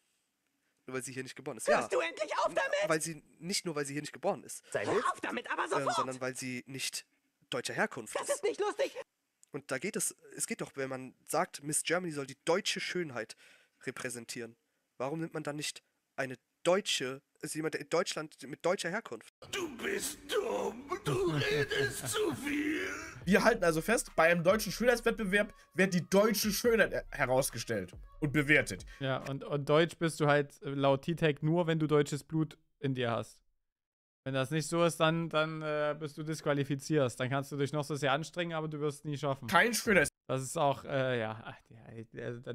nur weil sie hier nicht geboren ist. Hörst ja, du endlich auf damit? Weil sie, nicht nur, weil sie hier nicht geboren ist. Hör auf damit, aber ähm, sofort! Äh, sondern weil sie nicht deutscher Herkunft ist. Das ist nicht lustig! Und da geht es, es geht doch, wenn man sagt, Miss Germany soll die deutsche Schönheit repräsentieren. Warum nimmt man dann nicht eine deutsche, ist also jemand in Deutschland mit deutscher Herkunft? Du bist dumm, du redest zu viel. Wir halten also fest, bei einem deutschen Schönheitswettbewerb wird die deutsche Schönheit herausgestellt und bewertet. Ja, und, und deutsch bist du halt laut T-Tag nur, wenn du deutsches Blut in dir hast. Wenn das nicht so ist, dann, dann äh, bist du disqualifiziert. Dann kannst du dich noch so sehr anstrengen, aber du wirst es nie schaffen. Kein Spieler. Das ist auch, äh, ja,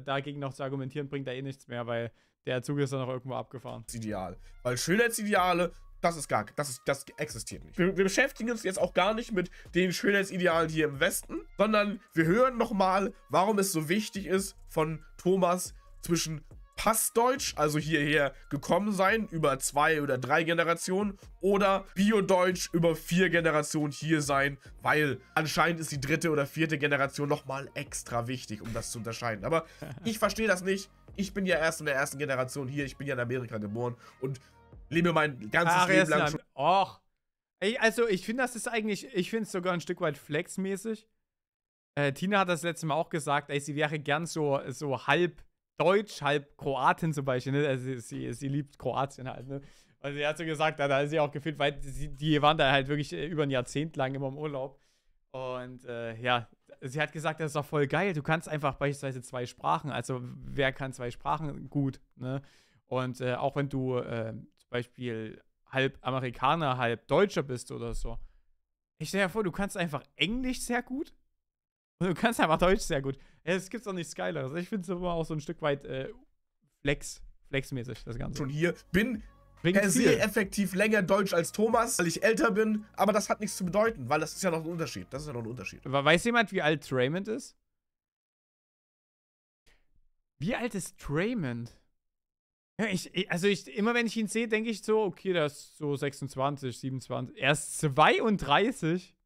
dagegen noch zu argumentieren bringt da eh nichts mehr, weil der Zug ist dann noch irgendwo abgefahren. Ideal. Weil Schönheitsideale, das ist gar, das ist, das existiert nicht. Wir, wir beschäftigen uns jetzt auch gar nicht mit den Schönheitsidealen hier im Westen, sondern wir hören nochmal, warum es so wichtig ist, von Thomas zwischen Passdeutsch, also hierher gekommen sein, über zwei oder drei Generationen, oder Biodeutsch über vier Generationen hier sein, weil anscheinend ist die dritte oder vierte Generation nochmal extra wichtig, um das zu unterscheiden. Aber ich verstehe das nicht. Ich bin ja erst in der ersten Generation hier, ich bin ja in Amerika geboren und lebe mein ganzes Ach, Leben lang schon. Och. Ey, also ich finde, das ist eigentlich, ich finde es sogar ein Stück weit flexmäßig. Äh, Tina hat das letzte Mal auch gesagt, ey, sie wäre gern so, so halb Deutsch, halb Kroatin zum Beispiel. Ne? Also sie, sie liebt Kroatien halt. Ne? Also sie hat so gesagt, da ist sie auch gefühlt, weil sie, die waren da halt wirklich äh, über ein Jahrzehnt lang immer im Urlaub. Und äh, ja, sie hat gesagt, das ist doch voll geil. Du kannst einfach beispielsweise zwei Sprachen. Also wer kann zwei Sprachen gut? Ne? Und äh, auch wenn du äh, zum Beispiel halb Amerikaner, halb Deutscher bist oder so. Ich stelle mir vor, du kannst einfach Englisch sehr gut du kannst einfach Deutsch sehr gut. Äh, es gibt auch nichts Geileres. Ich finde es immer auch so ein Stück weit äh, flex, flexmäßig, das Ganze. Schon hier bin Bringt per äh, effektiv länger Deutsch als Thomas, weil ich älter bin, aber das hat nichts zu bedeuten, weil das ist ja noch ein Unterschied. Das ist ja noch ein Unterschied. Weiß jemand, wie alt Raymond ist? Wie alt ist Raymond? Ich, also ich, immer wenn ich ihn sehe, denke ich so, okay, der ist so 26, 27. Er ist 32.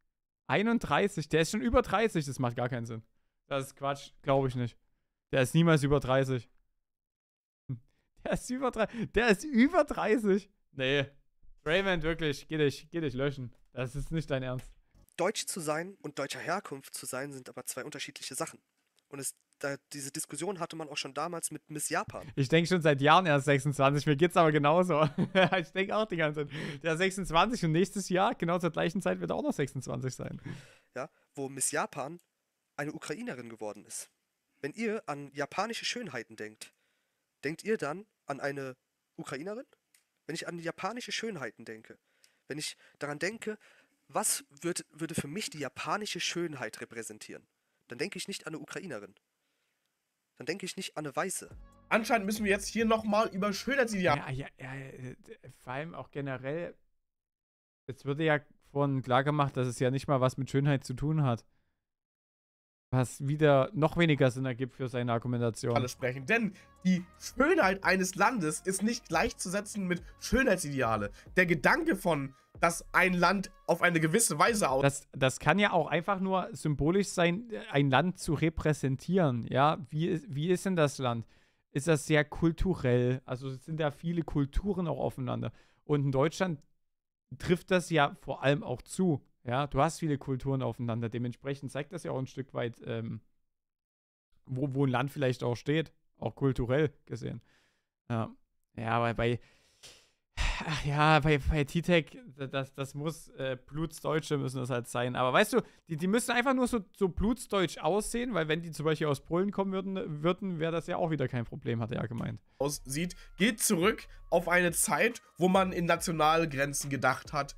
31, der ist schon über 30, das macht gar keinen Sinn. Das ist Quatsch, glaube ich nicht. Der ist niemals über 30. Hm, der ist über 30. Der ist über 30. Nee. Raymond, wirklich, geh dich, geh dich löschen. Das ist nicht dein Ernst. Deutsch zu sein und deutscher Herkunft zu sein sind aber zwei unterschiedliche Sachen. Und es, da, diese Diskussion hatte man auch schon damals mit Miss Japan. Ich denke schon seit Jahren erst 26, mir geht es aber genauso. ich denke auch die ganze Zeit. Der ist 26 und nächstes Jahr, genau zur gleichen Zeit, wird er auch noch 26 sein. Ja, wo Miss Japan eine Ukrainerin geworden ist. Wenn ihr an japanische Schönheiten denkt, denkt ihr dann an eine Ukrainerin? Wenn ich an japanische Schönheiten denke, wenn ich daran denke, was würd, würde für mich die japanische Schönheit repräsentieren? dann denke ich nicht an eine Ukrainerin. Dann denke ich nicht an eine Weiße. Anscheinend müssen wir jetzt hier nochmal über Schönheitsideale. Ja, ja, ja, äh, vor allem auch generell. Jetzt wurde ja vorhin klargemacht, dass es ja nicht mal was mit Schönheit zu tun hat. Was wieder noch weniger Sinn ergibt für seine Argumentation. Alle sprechen, denn die Schönheit eines Landes ist nicht gleichzusetzen mit Schönheitsideale. Der Gedanke von, dass ein Land auf eine gewisse Weise aus. Das, das kann ja auch einfach nur symbolisch sein, äh, ein Land zu repräsentieren. Ja, wie, wie ist denn das Land? Ist das sehr kulturell? Also sind da viele Kulturen auch aufeinander. Und in Deutschland trifft das ja vor allem auch zu. Ja, du hast viele Kulturen aufeinander. Dementsprechend zeigt das ja auch ein Stück weit, ähm, wo, wo ein Land vielleicht auch steht, auch kulturell gesehen. Ja, ja aber bei, Ach ja, bei, bei T-Tech, das, das muss, äh, Blutsdeutsche müssen das halt sein. Aber weißt du, die, die müssen einfach nur so, so blutsdeutsch aussehen, weil wenn die zum Beispiel aus Polen kommen würden, würden wäre das ja auch wieder kein Problem, hat er ja gemeint. Aussieht, geht zurück auf eine Zeit, wo man in Nationalgrenzen gedacht hat.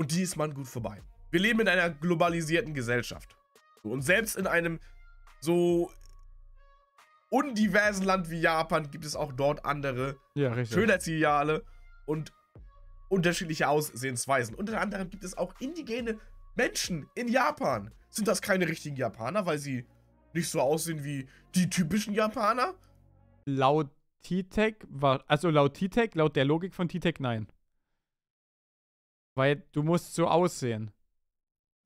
Und die ist man gut vorbei. Wir leben in einer globalisierten Gesellschaft. Und selbst in einem so undiversen Land wie Japan gibt es auch dort andere ja, Schönheitsideale und unterschiedliche Aussehensweisen. Unter anderem gibt es auch indigene Menschen in Japan. Sind das keine richtigen Japaner, weil sie nicht so aussehen wie die typischen Japaner? Laut T-Tech war, also laut T-Tech, laut der Logik von T-Tech, nein. Weil du musst so aussehen.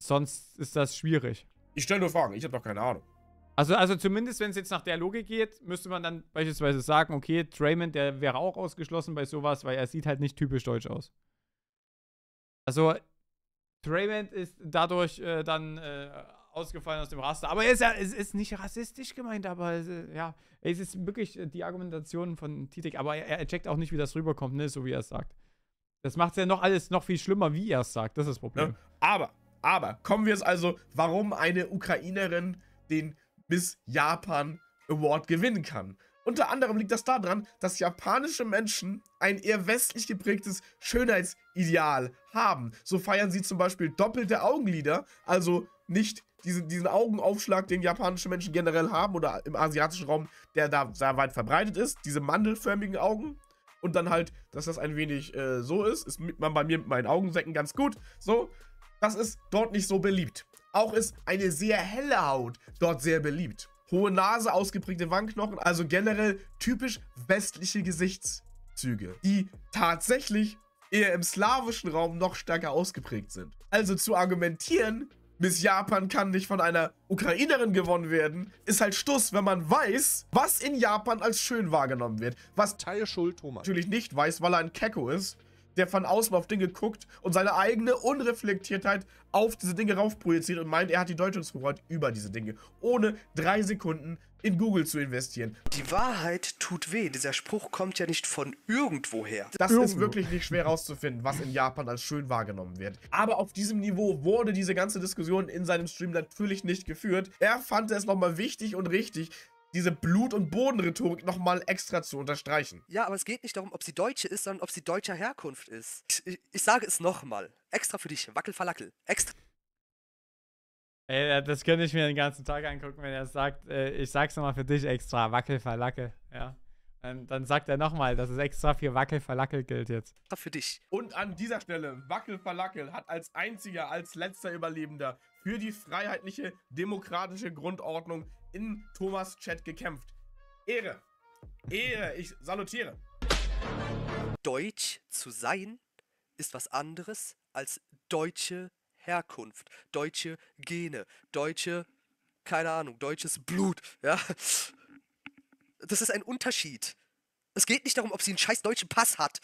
Sonst ist das schwierig. Ich stelle nur Fragen, ich habe doch keine Ahnung. Also, also zumindest, wenn es jetzt nach der Logik geht, müsste man dann beispielsweise sagen, okay, Draymond, der wäre auch ausgeschlossen bei sowas, weil er sieht halt nicht typisch deutsch aus. Also, Draymond ist dadurch äh, dann äh, ausgefallen aus dem Raster. Aber er ist, ja, es ist nicht rassistisch gemeint, aber es, äh, ja, es ist wirklich die Argumentation von Titik. Aber er, er checkt auch nicht, wie das rüberkommt, ne? so wie er es sagt. Das macht es ja noch alles noch viel schlimmer, wie er es sagt. Das ist das Problem. Ja, ne? aber, aber, kommen wir jetzt also, warum eine Ukrainerin den Miss Japan Award gewinnen kann. Unter anderem liegt das daran, dass japanische Menschen ein eher westlich geprägtes Schönheitsideal haben. So feiern sie zum Beispiel doppelte Augenlider, also nicht diesen, diesen Augenaufschlag, den japanische Menschen generell haben oder im asiatischen Raum, der da sehr weit verbreitet ist, diese mandelförmigen Augen, und dann halt, dass das ein wenig äh, so ist, ist mit, man bei mir mit meinen Augensäcken ganz gut. So, das ist dort nicht so beliebt. Auch ist eine sehr helle Haut dort sehr beliebt. Hohe Nase, ausgeprägte Wangenknochen, also generell typisch westliche Gesichtszüge, die tatsächlich eher im slawischen Raum noch stärker ausgeprägt sind. Also zu argumentieren, Miss Japan kann nicht von einer Ukrainerin gewonnen werden, ist halt Stuss, wenn man weiß, was in Japan als schön wahrgenommen wird. Was Teil Schuld Thomas natürlich nicht weiß, weil er ein Kecko ist, der von außen auf Dinge guckt und seine eigene Unreflektiertheit auf diese Dinge raufprojiziert und meint, er hat die Deutungshoheit über diese Dinge, ohne drei Sekunden in Google zu investieren. Die Wahrheit tut weh. Dieser Spruch kommt ja nicht von irgendwoher. Das Irgendwo. ist wirklich nicht schwer herauszufinden, was in Japan als schön wahrgenommen wird. Aber auf diesem Niveau wurde diese ganze Diskussion in seinem Stream natürlich nicht geführt. Er fand es nochmal wichtig und richtig, diese Blut- und Bodenrhetorik nochmal extra zu unterstreichen. Ja, aber es geht nicht darum, ob sie Deutsche ist, sondern ob sie deutscher Herkunft ist. Ich, ich sage es nochmal. Extra für dich, Wackelverlackel. Extra. Ey, das könnte ich mir den ganzen Tag angucken, wenn er sagt, äh, ich sag's nochmal für dich extra, Wackelverlacke, ja. Dann, dann sagt er nochmal, dass es extra für Wackelverlackel gilt jetzt. Für dich. Und an dieser Stelle, Wackelverlackel hat als einziger, als letzter Überlebender für die freiheitliche, demokratische Grundordnung in Thomas Chat gekämpft. Ehre. Ehre, ich salutiere. Deutsch zu sein ist was anderes als Deutsche Herkunft, deutsche Gene, deutsche, keine Ahnung, deutsches Blut, ja. Das ist ein Unterschied. Es geht nicht darum, ob sie einen scheiß deutschen Pass hat.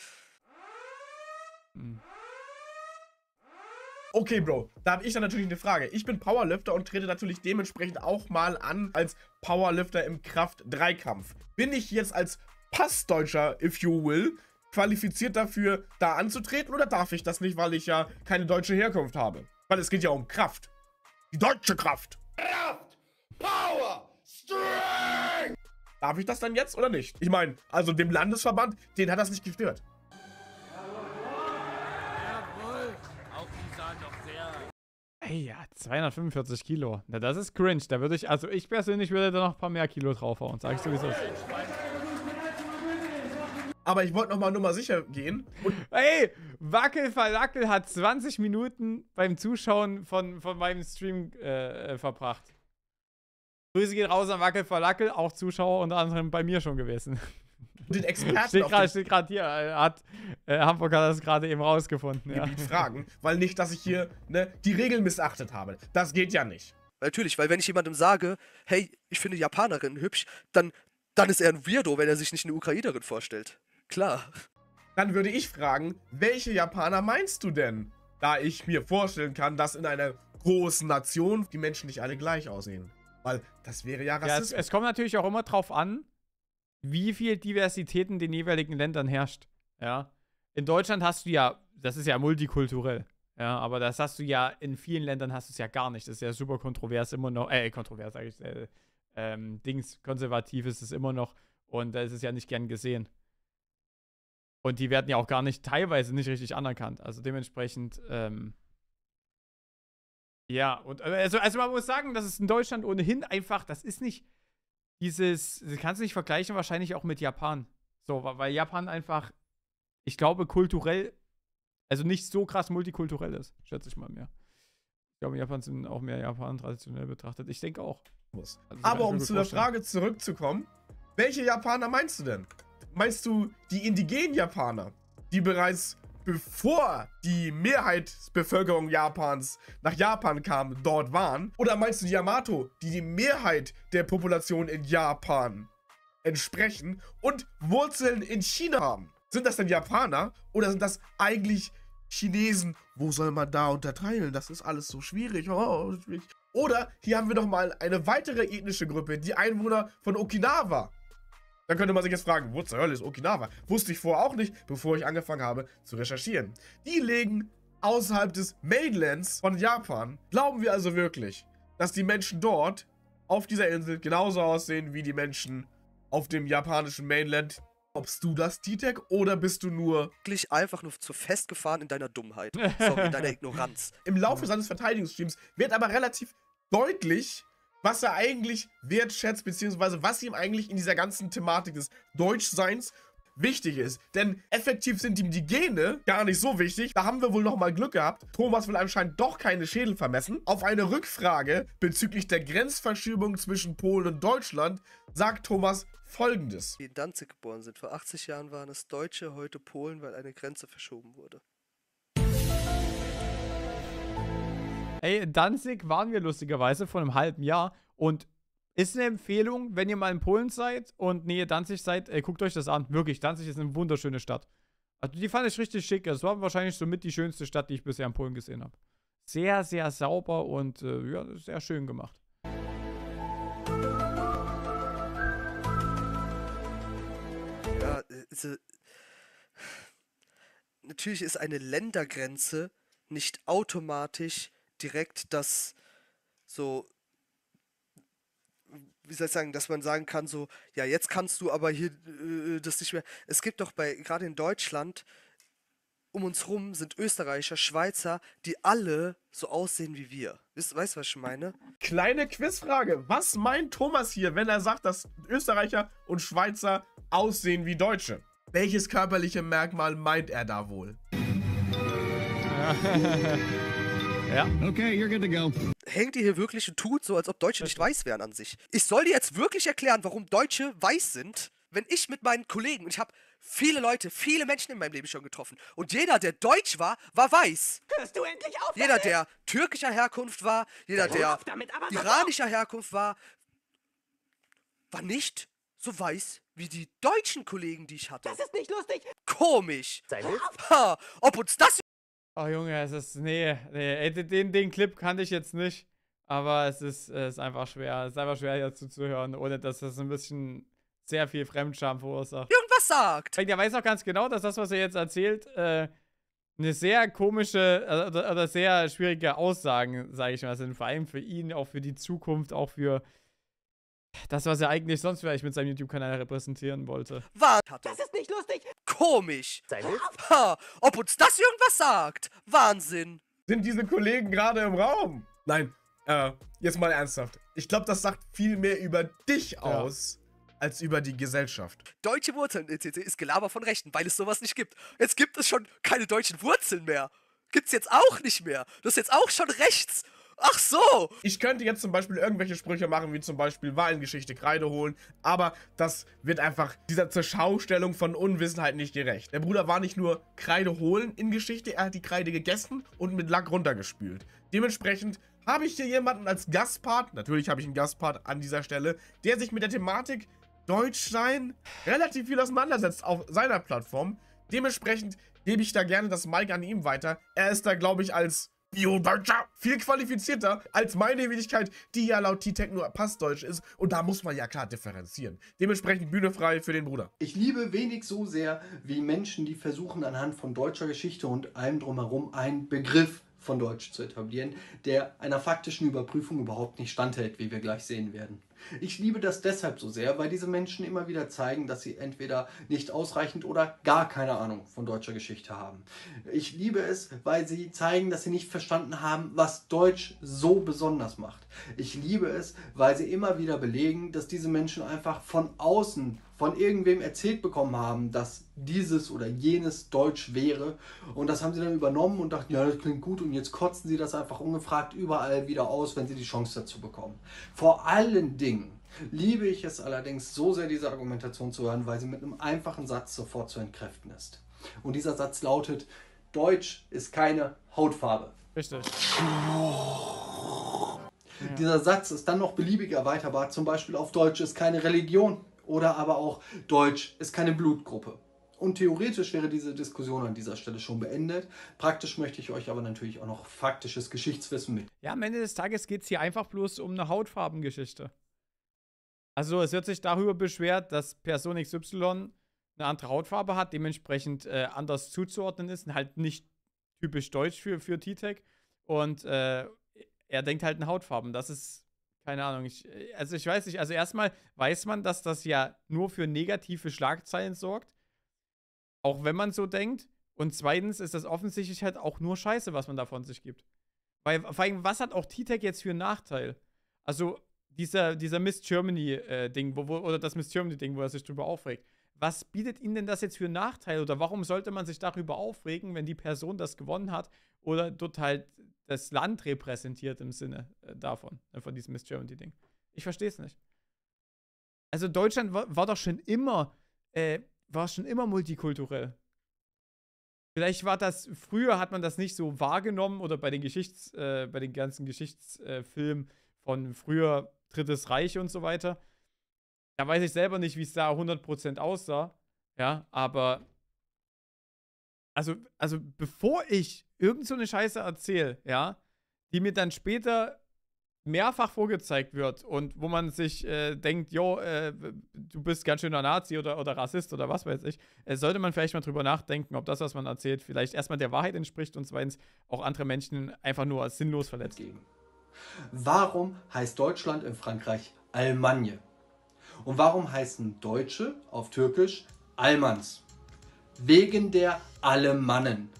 Okay, Bro, da habe ich dann natürlich eine Frage. Ich bin Powerlifter und trete natürlich dementsprechend auch mal an als Powerlifter im kraft 3 kampf Bin ich jetzt als Passdeutscher, if you will, qualifiziert dafür, da anzutreten oder darf ich das nicht, weil ich ja keine deutsche Herkunft habe? Weil es geht ja um Kraft. Die deutsche Kraft. Kraft, Power, Strength. Darf ich das dann jetzt oder nicht? Ich meine, also dem Landesverband, den hat das nicht gestört. Jawohl. Auch die sahen doch sehr... Ey, ja, 245 Kilo. Na, das ist cringe. Da würde ich, also ich persönlich würde da noch ein paar mehr Kilo draufhauen, sag ich sowieso. Aber ich wollte nochmal nur mal sicher gehen. Und Ey, Wackelverlackel hat 20 Minuten beim Zuschauen von, von meinem Stream äh, verbracht. Grüße gehen raus an Wackelverlackel, auch Zuschauer unter anderem bei mir schon gewesen. Den Experten. Steht gerade hier, äh, hat, äh, Hamburg hat das gerade eben rausgefunden. Ja. Fragen, weil nicht, dass ich hier ne, die Regeln missachtet habe. Das geht ja nicht. Natürlich, weil wenn ich jemandem sage, hey, ich finde Japanerinnen hübsch, dann, dann ist er ein Weirdo, wenn er sich nicht eine Ukrainerin vorstellt. Klar. Dann würde ich fragen, welche Japaner meinst du denn? Da ich mir vorstellen kann, dass in einer großen Nation die Menschen nicht alle gleich aussehen. Weil das wäre ja Rassismus. Ja, es, es kommt natürlich auch immer drauf an, wie viel Diversität in den jeweiligen Ländern herrscht. Ja. In Deutschland hast du ja, das ist ja multikulturell. Ja, aber das hast du ja, in vielen Ländern hast du es ja gar nicht. Das ist ja super kontrovers immer noch, äh, kontrovers sage ich, äh, ähm, Dings, konservativ ist es immer noch und da ist es ja nicht gern gesehen. Und die werden ja auch gar nicht, teilweise nicht richtig anerkannt. Also dementsprechend, ähm, ja, und äh, also, also man muss sagen, das ist in Deutschland ohnehin einfach, das ist nicht dieses, das kannst du nicht vergleichen, wahrscheinlich auch mit Japan. So, weil Japan einfach, ich glaube, kulturell, also nicht so krass multikulturell ist, schätze ich mal mehr. Ich glaube, Japan sind auch mehr Japan traditionell betrachtet. Ich denke auch. Also, Aber um zu der Frage zurückzukommen, welche Japaner meinst du denn? meinst du die indigenen Japaner, die bereits bevor die Mehrheitsbevölkerung Japans nach Japan kam, dort waren? Oder meinst du die Yamato, die die Mehrheit der Population in Japan entsprechen und Wurzeln in China haben? Sind das denn Japaner oder sind das eigentlich Chinesen? Wo soll man da unterteilen? Das ist alles so schwierig. Oh, Oder hier haben wir nochmal eine weitere ethnische Gruppe, die Einwohner von Okinawa. Dann könnte man sich jetzt fragen, wo zur Hölle ist Okinawa? Wusste ich vorher auch nicht, bevor ich angefangen habe zu recherchieren. Die legen außerhalb des Mainlands von Japan. Glauben wir also wirklich, dass die Menschen dort auf dieser Insel genauso aussehen wie die Menschen auf dem japanischen Mainland, Obst du das, T-Tech, oder bist du nur... Wirklich einfach nur zu festgefahren in deiner Dummheit. Sorry, in deiner Ignoranz. Im Laufe seines Verteidigungsstreams wird aber relativ deutlich, was er eigentlich wertschätzt, beziehungsweise was ihm eigentlich in dieser ganzen Thematik des Deutschseins wichtig ist. Denn effektiv sind ihm die Gene gar nicht so wichtig. Da haben wir wohl nochmal Glück gehabt. Thomas will anscheinend doch keine Schädel vermessen. Auf eine Rückfrage bezüglich der Grenzverschiebung zwischen Polen und Deutschland sagt Thomas folgendes. Die in Danzig geboren sind. Vor 80 Jahren waren es Deutsche, heute Polen, weil eine Grenze verschoben wurde. Ey, in Danzig waren wir lustigerweise vor einem halben Jahr und ist eine Empfehlung, wenn ihr mal in Polen seid und Nähe Danzig seid, ey, guckt euch das an. Wirklich, Danzig ist eine wunderschöne Stadt. Also die fand ich richtig schick. Das also, war wahrscheinlich somit die schönste Stadt, die ich bisher in Polen gesehen habe. Sehr, sehr sauber und äh, ja, sehr schön gemacht. Ja, also, natürlich ist eine Ländergrenze nicht automatisch direkt das so, wie soll ich sagen, dass man sagen kann, so, ja, jetzt kannst du aber hier äh, das nicht mehr. Es gibt doch bei, gerade in Deutschland, um uns rum sind Österreicher, Schweizer, die alle so aussehen wie wir. Weißt du, was ich meine? Kleine Quizfrage. Was meint Thomas hier, wenn er sagt, dass Österreicher und Schweizer aussehen wie Deutsche? Welches körperliche Merkmal meint er da wohl? Ja. Okay, you're good to go. Hängt ihr hier wirklich und tut so, als ob Deutsche nicht weiß wären an sich. Ich soll dir jetzt wirklich erklären, warum Deutsche weiß sind, wenn ich mit meinen Kollegen, und ich habe viele Leute, viele Menschen in meinem Leben schon getroffen. Und jeder, der deutsch war, war weiß. Hörst du endlich auf jeder, damit? der türkischer Herkunft war, jeder, der damit, iranischer auf. Herkunft war, war nicht so weiß wie die deutschen Kollegen, die ich hatte. Das ist nicht lustig. Komisch. Sei Ha, ob uns das Oh Junge, es ist. Nee, nee. Den, den Clip kannte ich jetzt nicht. Aber es ist, äh, ist einfach schwer. Es ist einfach schwer, dazu zuzuhören, ohne dass das ein bisschen sehr viel Fremdscham verursacht. was sagt! Der weiß auch ganz genau, dass das, was er jetzt erzählt, äh, eine sehr komische äh, oder, oder, sehr schwierige Aussagen, sage ich mal, sind. Vor allem für ihn, auch für die Zukunft, auch für das, was er eigentlich sonst vielleicht mit seinem YouTube-Kanal repräsentieren wollte. Was? Das ist nicht lustig! Komisch. Ha, ob uns das irgendwas sagt? Wahnsinn. Sind diese Kollegen gerade im Raum? Nein, äh, jetzt mal ernsthaft. Ich glaube, das sagt viel mehr über dich ja. aus als über die Gesellschaft. Deutsche Wurzeln etc. Äh, äh, ist Gelaber von Rechten, weil es sowas nicht gibt. Jetzt gibt es schon keine deutschen Wurzeln mehr. Gibt's jetzt auch nicht mehr. Du ist jetzt auch schon rechts. Ach so! Ich könnte jetzt zum Beispiel irgendwelche Sprüche machen, wie zum Beispiel Wahlengeschichte Kreide holen, aber das wird einfach dieser Zerschaustellung von Unwissenheit nicht gerecht. Der Bruder war nicht nur Kreide holen in Geschichte, er hat die Kreide gegessen und mit Lack runtergespült. Dementsprechend habe ich hier jemanden als Gastpart, natürlich habe ich einen Gastpart an dieser Stelle, der sich mit der Thematik Deutschstein relativ viel auseinandersetzt auf seiner Plattform. Dementsprechend gebe ich da gerne das Mike an ihm weiter. Er ist da, glaube ich, als Vio Deutscher viel qualifizierter als meine Wenigkeit, die ja laut T-Tech nur Passdeutsch ist. Und da muss man ja klar differenzieren. Dementsprechend Bühne frei für den Bruder. Ich liebe wenig so sehr wie Menschen, die versuchen, anhand von deutscher Geschichte und allem drumherum einen Begriff von Deutsch zu etablieren, der einer faktischen Überprüfung überhaupt nicht standhält, wie wir gleich sehen werden. Ich liebe das deshalb so sehr, weil diese Menschen immer wieder zeigen, dass sie entweder nicht ausreichend oder gar keine Ahnung von deutscher Geschichte haben. Ich liebe es, weil sie zeigen, dass sie nicht verstanden haben, was Deutsch so besonders macht. Ich liebe es, weil sie immer wieder belegen, dass diese Menschen einfach von außen von irgendwem erzählt bekommen haben, dass dieses oder jenes Deutsch wäre. Und das haben sie dann übernommen und dachten, ja, das klingt gut. Und jetzt kotzen sie das einfach ungefragt überall wieder aus, wenn sie die Chance dazu bekommen. Vor allen Dingen liebe ich es allerdings so sehr, diese Argumentation zu hören, weil sie mit einem einfachen Satz sofort zu entkräften ist. Und dieser Satz lautet, Deutsch ist keine Hautfarbe. Richtig. Ja. Dieser Satz ist dann noch beliebig erweiterbar, zum Beispiel auf Deutsch ist keine Religion oder aber auch Deutsch ist keine Blutgruppe. Und theoretisch wäre diese Diskussion an dieser Stelle schon beendet. Praktisch möchte ich euch aber natürlich auch noch faktisches Geschichtswissen mit. Ja, am Ende des Tages geht es hier einfach bloß um eine Hautfarbengeschichte. Also es wird sich darüber beschwert, dass Person XY eine andere Hautfarbe hat, dementsprechend äh, anders zuzuordnen ist und halt nicht typisch deutsch für, für T-Tech. Und äh, er denkt halt in Hautfarben. Das ist keine Ahnung. Ich, äh, also ich weiß nicht. Also erstmal weiß man, dass das ja nur für negative Schlagzeilen sorgt. Auch wenn man so denkt. Und zweitens ist das offensichtlich halt auch nur Scheiße, was man da von sich gibt. Weil vor allem, was hat auch T-Tech jetzt für einen Nachteil? Also dieser, dieser Miss Germany-Ding, äh, wo, oder das Miss Germany-Ding, wo er sich drüber aufregt. Was bietet ihnen denn das jetzt für einen Nachteil? Oder warum sollte man sich darüber aufregen, wenn die Person das gewonnen hat oder dort halt das Land repräsentiert im Sinne äh, davon, äh, von diesem Miss Germany-Ding. Ich verstehe es nicht. Also Deutschland war, war doch schon immer, äh, war schon immer multikulturell. Vielleicht war das, früher hat man das nicht so wahrgenommen oder bei den Geschichts, äh, bei den ganzen Geschichtsfilmen äh, von früher Drittes Reich und so weiter. Da weiß ich selber nicht, wie es da 100% aussah. Ja, aber also, also bevor ich irgend so eine Scheiße erzähle, ja, die mir dann später mehrfach vorgezeigt wird und wo man sich äh, denkt, jo, äh, du bist ganz schöner Nazi oder, oder Rassist oder was weiß ich, äh, sollte man vielleicht mal drüber nachdenken, ob das, was man erzählt, vielleicht erstmal der Wahrheit entspricht und zweitens auch andere Menschen einfach nur als sinnlos verletzt. Geben. Warum heißt Deutschland in Frankreich Almanje? Und warum heißen Deutsche auf Türkisch Almans? Wegen der Alemannen.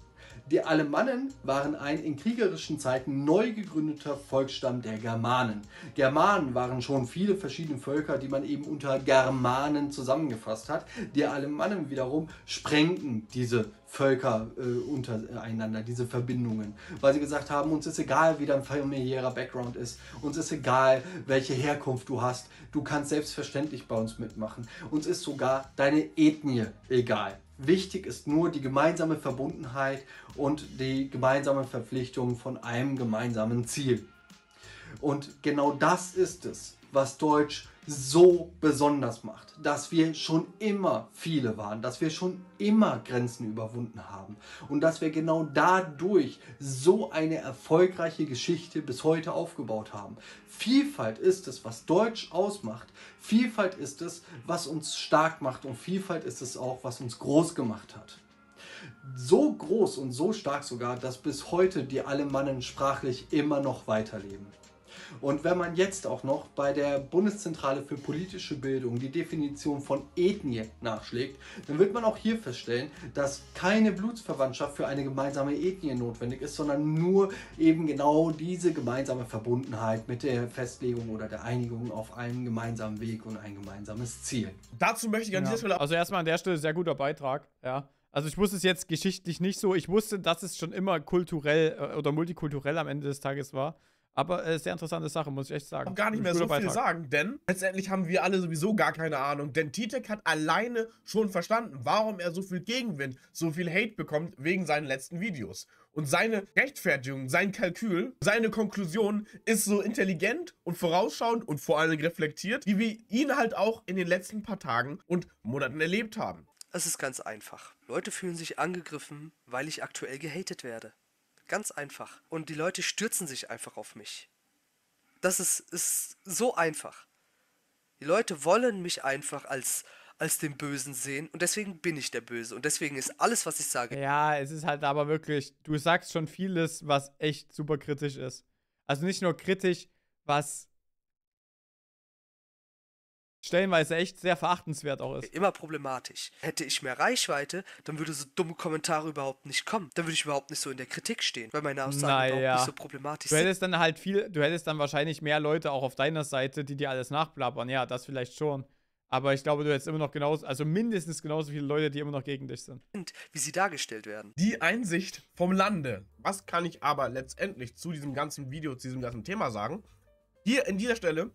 Die Alemannen waren ein in kriegerischen Zeiten neu gegründeter Volksstamm der Germanen. Germanen waren schon viele verschiedene Völker, die man eben unter Germanen zusammengefasst hat. Die Alemannen wiederum sprengten diese Völker äh, untereinander, äh, diese Verbindungen. Weil sie gesagt haben, uns ist egal, wie dein familiärer Background ist, uns ist egal, welche Herkunft du hast, du kannst selbstverständlich bei uns mitmachen. Uns ist sogar deine Ethnie egal. Wichtig ist nur die gemeinsame Verbundenheit und die gemeinsame Verpflichtung von einem gemeinsamen Ziel. Und genau das ist es, was Deutsch so besonders macht, dass wir schon immer viele waren, dass wir schon immer Grenzen überwunden haben und dass wir genau dadurch so eine erfolgreiche Geschichte bis heute aufgebaut haben. Vielfalt ist es, was Deutsch ausmacht. Vielfalt ist es, was uns stark macht und Vielfalt ist es auch, was uns groß gemacht hat so groß und so stark sogar, dass bis heute die Alemannen sprachlich immer noch weiterleben. Und wenn man jetzt auch noch bei der Bundeszentrale für politische Bildung die Definition von Ethnie nachschlägt, dann wird man auch hier feststellen, dass keine Blutsverwandtschaft für eine gemeinsame Ethnie notwendig ist, sondern nur eben genau diese gemeinsame Verbundenheit mit der Festlegung oder der Einigung auf einen gemeinsamen Weg und ein gemeinsames Ziel. Dazu möchte ich an dieser Stelle. Also erstmal an der Stelle sehr guter Beitrag, ja. Also ich wusste es jetzt geschichtlich nicht so. Ich wusste, dass es schon immer kulturell äh, oder multikulturell am Ende des Tages war. Aber äh, sehr interessante Sache, muss ich echt sagen. Ich gar nicht mehr so Beitrag. viel sagen, denn letztendlich haben wir alle sowieso gar keine Ahnung. Denn Titek hat alleine schon verstanden, warum er so viel Gegenwind, so viel Hate bekommt wegen seinen letzten Videos. Und seine Rechtfertigung, sein Kalkül, seine Konklusion ist so intelligent und vorausschauend und vor allem reflektiert, wie wir ihn halt auch in den letzten paar Tagen und Monaten erlebt haben. Es ist ganz einfach. Leute fühlen sich angegriffen, weil ich aktuell gehatet werde. Ganz einfach. Und die Leute stürzen sich einfach auf mich. Das ist, ist so einfach. Die Leute wollen mich einfach als, als den Bösen sehen und deswegen bin ich der Böse und deswegen ist alles, was ich sage. Ja, es ist halt aber wirklich, du sagst schon vieles, was echt super kritisch ist. Also nicht nur kritisch, was stellenweise echt sehr verachtenswert auch ist. Immer problematisch. Hätte ich mehr Reichweite, dann würde so dumme Kommentare überhaupt nicht kommen. Dann würde ich überhaupt nicht so in der Kritik stehen, weil meine Aussagen naja. überhaupt nicht so problematisch sind. Du hättest dann halt viel, du hättest dann wahrscheinlich mehr Leute auch auf deiner Seite, die dir alles nachplappern. Ja, das vielleicht schon. Aber ich glaube, du hättest immer noch genauso, also mindestens genauso viele Leute, die immer noch gegen dich sind. Und wie sie dargestellt werden. Die Einsicht vom Lande. Was kann ich aber letztendlich zu diesem ganzen Video, zu diesem ganzen Thema sagen? Hier in dieser Stelle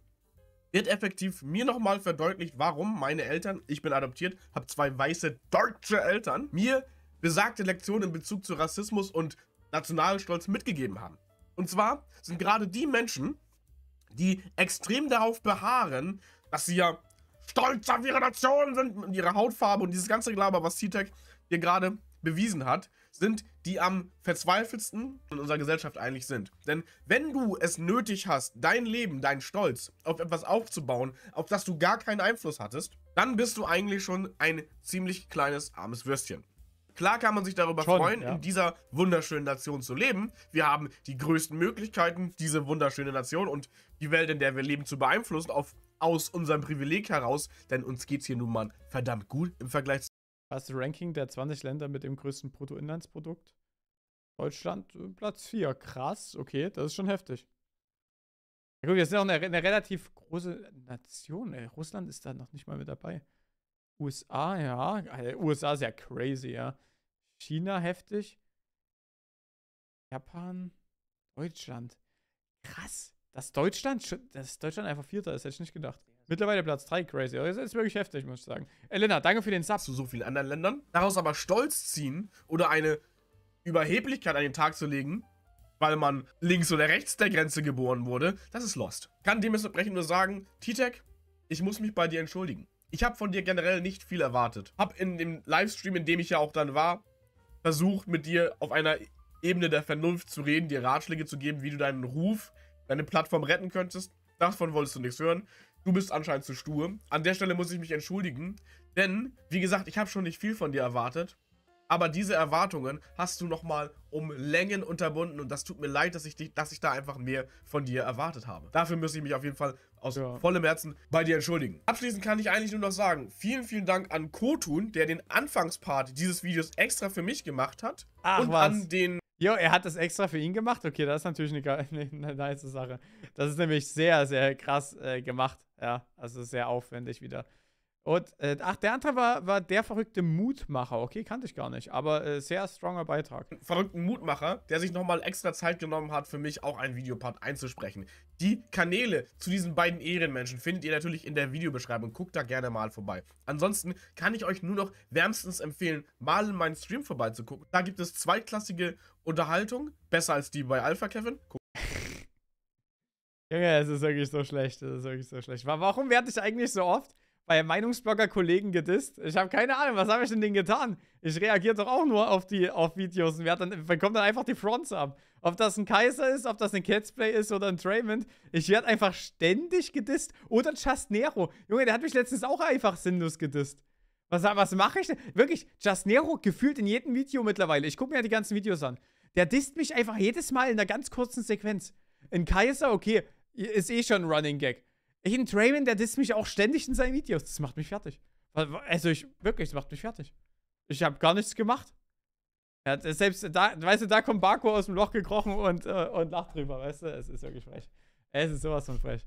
wird effektiv mir nochmal verdeutlicht, warum meine Eltern, ich bin adoptiert, habe zwei weiße deutsche Eltern, mir besagte Lektionen in Bezug zu Rassismus und Nationalstolz mitgegeben haben. Und zwar sind gerade die Menschen, die extrem darauf beharren, dass sie ja stolz auf ihre Nation sind und ihre Hautfarbe und dieses ganze Gelaber, was t e hier gerade bewiesen hat, sind, die am verzweifeltsten in unserer Gesellschaft eigentlich sind. Denn wenn du es nötig hast, dein Leben, dein Stolz auf etwas aufzubauen, auf das du gar keinen Einfluss hattest, dann bist du eigentlich schon ein ziemlich kleines armes Würstchen. Klar kann man sich darüber Schon, freuen, ja. in dieser wunderschönen Nation zu leben. Wir haben die größten Möglichkeiten, diese wunderschöne Nation und die Welt, in der wir leben, zu beeinflussen, auf, aus unserem Privileg heraus. Denn uns geht es hier nun mal verdammt gut im Vergleich zu. Das Ranking der 20 Länder mit dem größten Bruttoinlandsprodukt. Deutschland äh, Platz 4. Krass, okay, das ist schon heftig. Ja, gut, wir sind auch eine, eine relativ große Nation. Ey. Russland ist da noch nicht mal mit dabei. USA, ja. Alter, USA ist ja crazy, ja. China heftig. Japan, Deutschland. Krass, dass Deutschland, dass Deutschland einfach Vierter ist, hätte ich nicht gedacht. Mittlerweile Platz 3, crazy. Das ist wirklich heftig, muss ich sagen. Elena, danke für den Sub. Zu so vielen anderen Ländern. Daraus aber Stolz ziehen oder eine Überheblichkeit an den Tag zu legen, weil man links oder rechts der Grenze geboren wurde, das ist lost. Kann dementsprechend nur sagen, T-Tech, ich muss mich bei dir entschuldigen. Ich habe von dir generell nicht viel erwartet. Hab in dem Livestream, in dem ich ja auch dann war, versucht, mit dir auf einer Ebene der Vernunft zu reden, dir Ratschläge zu geben, wie du deinen Ruf, deine Plattform retten könntest. Davon wolltest du nichts hören. Du bist anscheinend zu stur. An der Stelle muss ich mich entschuldigen, denn, wie gesagt, ich habe schon nicht viel von dir erwartet. Aber diese Erwartungen hast du nochmal um Längen unterbunden und das tut mir leid, dass ich, dich, dass ich da einfach mehr von dir erwartet habe. Dafür muss ich mich auf jeden Fall aus ja. vollem Herzen bei dir entschuldigen. Abschließend kann ich eigentlich nur noch sagen, vielen, vielen Dank an Kotun, der den Anfangspart dieses Videos extra für mich gemacht hat. Ach, und was. an den... Jo, er hat das extra für ihn gemacht? Okay, das ist natürlich eine, eine nice Sache. Das ist nämlich sehr, sehr krass äh, gemacht. Ja, also sehr aufwendig wieder. Und, äh, ach, der andere war, war der verrückte Mutmacher. Okay, kannte ich gar nicht, aber äh, sehr stronger Beitrag. Verrückten Mutmacher, der sich nochmal extra Zeit genommen hat, für mich auch einen Videopart einzusprechen. Die Kanäle zu diesen beiden Ehrenmenschen findet ihr natürlich in der Videobeschreibung. Guckt da gerne mal vorbei. Ansonsten kann ich euch nur noch wärmstens empfehlen, mal in meinen Stream vorbeizugucken. Da gibt es zweitklassige Unterhaltung, besser als die bei Alpha Kevin. Guckt Junge, es ist wirklich so schlecht. Es ist wirklich so schlecht. Warum werde ich eigentlich so oft bei Meinungsblogger-Kollegen gedisst? Ich habe keine Ahnung, was habe ich denn denen getan? Ich reagiere doch auch nur auf die auf Videos und wer dann, bekommt dann einfach die Fronts ab. Ob das ein Kaiser ist, ob das ein Catsplay ist oder ein Draymond. Ich werde einfach ständig gedisst. Oder Just Nero. Junge, der hat mich letztens auch einfach sinnlos gedisst. Was, was mache ich denn? Wirklich, Just Nero gefühlt in jedem Video mittlerweile. Ich gucke mir ja die ganzen Videos an. Der disst mich einfach jedes Mal in einer ganz kurzen Sequenz. Ein Kaiser, okay, ist eh schon ein Running Gag. Ich, ein Draymond, der disst mich auch ständig in seinen Videos. Das macht mich fertig. Also ich, wirklich, das macht mich fertig. Ich habe gar nichts gemacht. Ja, selbst da, weißt du, da kommt Barco aus dem Loch gekrochen und, äh, und lacht drüber, weißt du? Es ist wirklich frech. Es ist sowas von frech.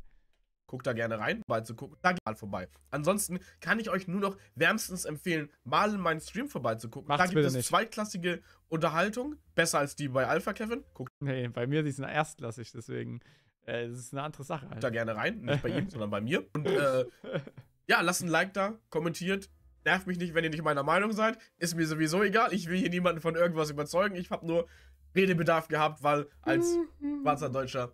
Guckt da gerne rein, mal zu gucken. Da geht mal vorbei. Ansonsten kann ich euch nur noch wärmstens empfehlen, mal in meinen Stream vorbeizugucken. Macht's da gibt es nicht. zweiklassige Unterhaltung, besser als die bei Alpha Kevin. Guckt. Nee, bei mir, die sind erstklassig, deswegen. Äh, das ist eine andere Sache. Halt. Da gerne rein, nicht bei ihm, sondern bei mir. Und äh, ja, lasst ein Like da, kommentiert. Nervt mich nicht, wenn ihr nicht meiner Meinung seid. Ist mir sowieso egal. Ich will hier niemanden von irgendwas überzeugen. Ich habe nur Redebedarf gehabt, weil als mhm. schwarzer Deutscher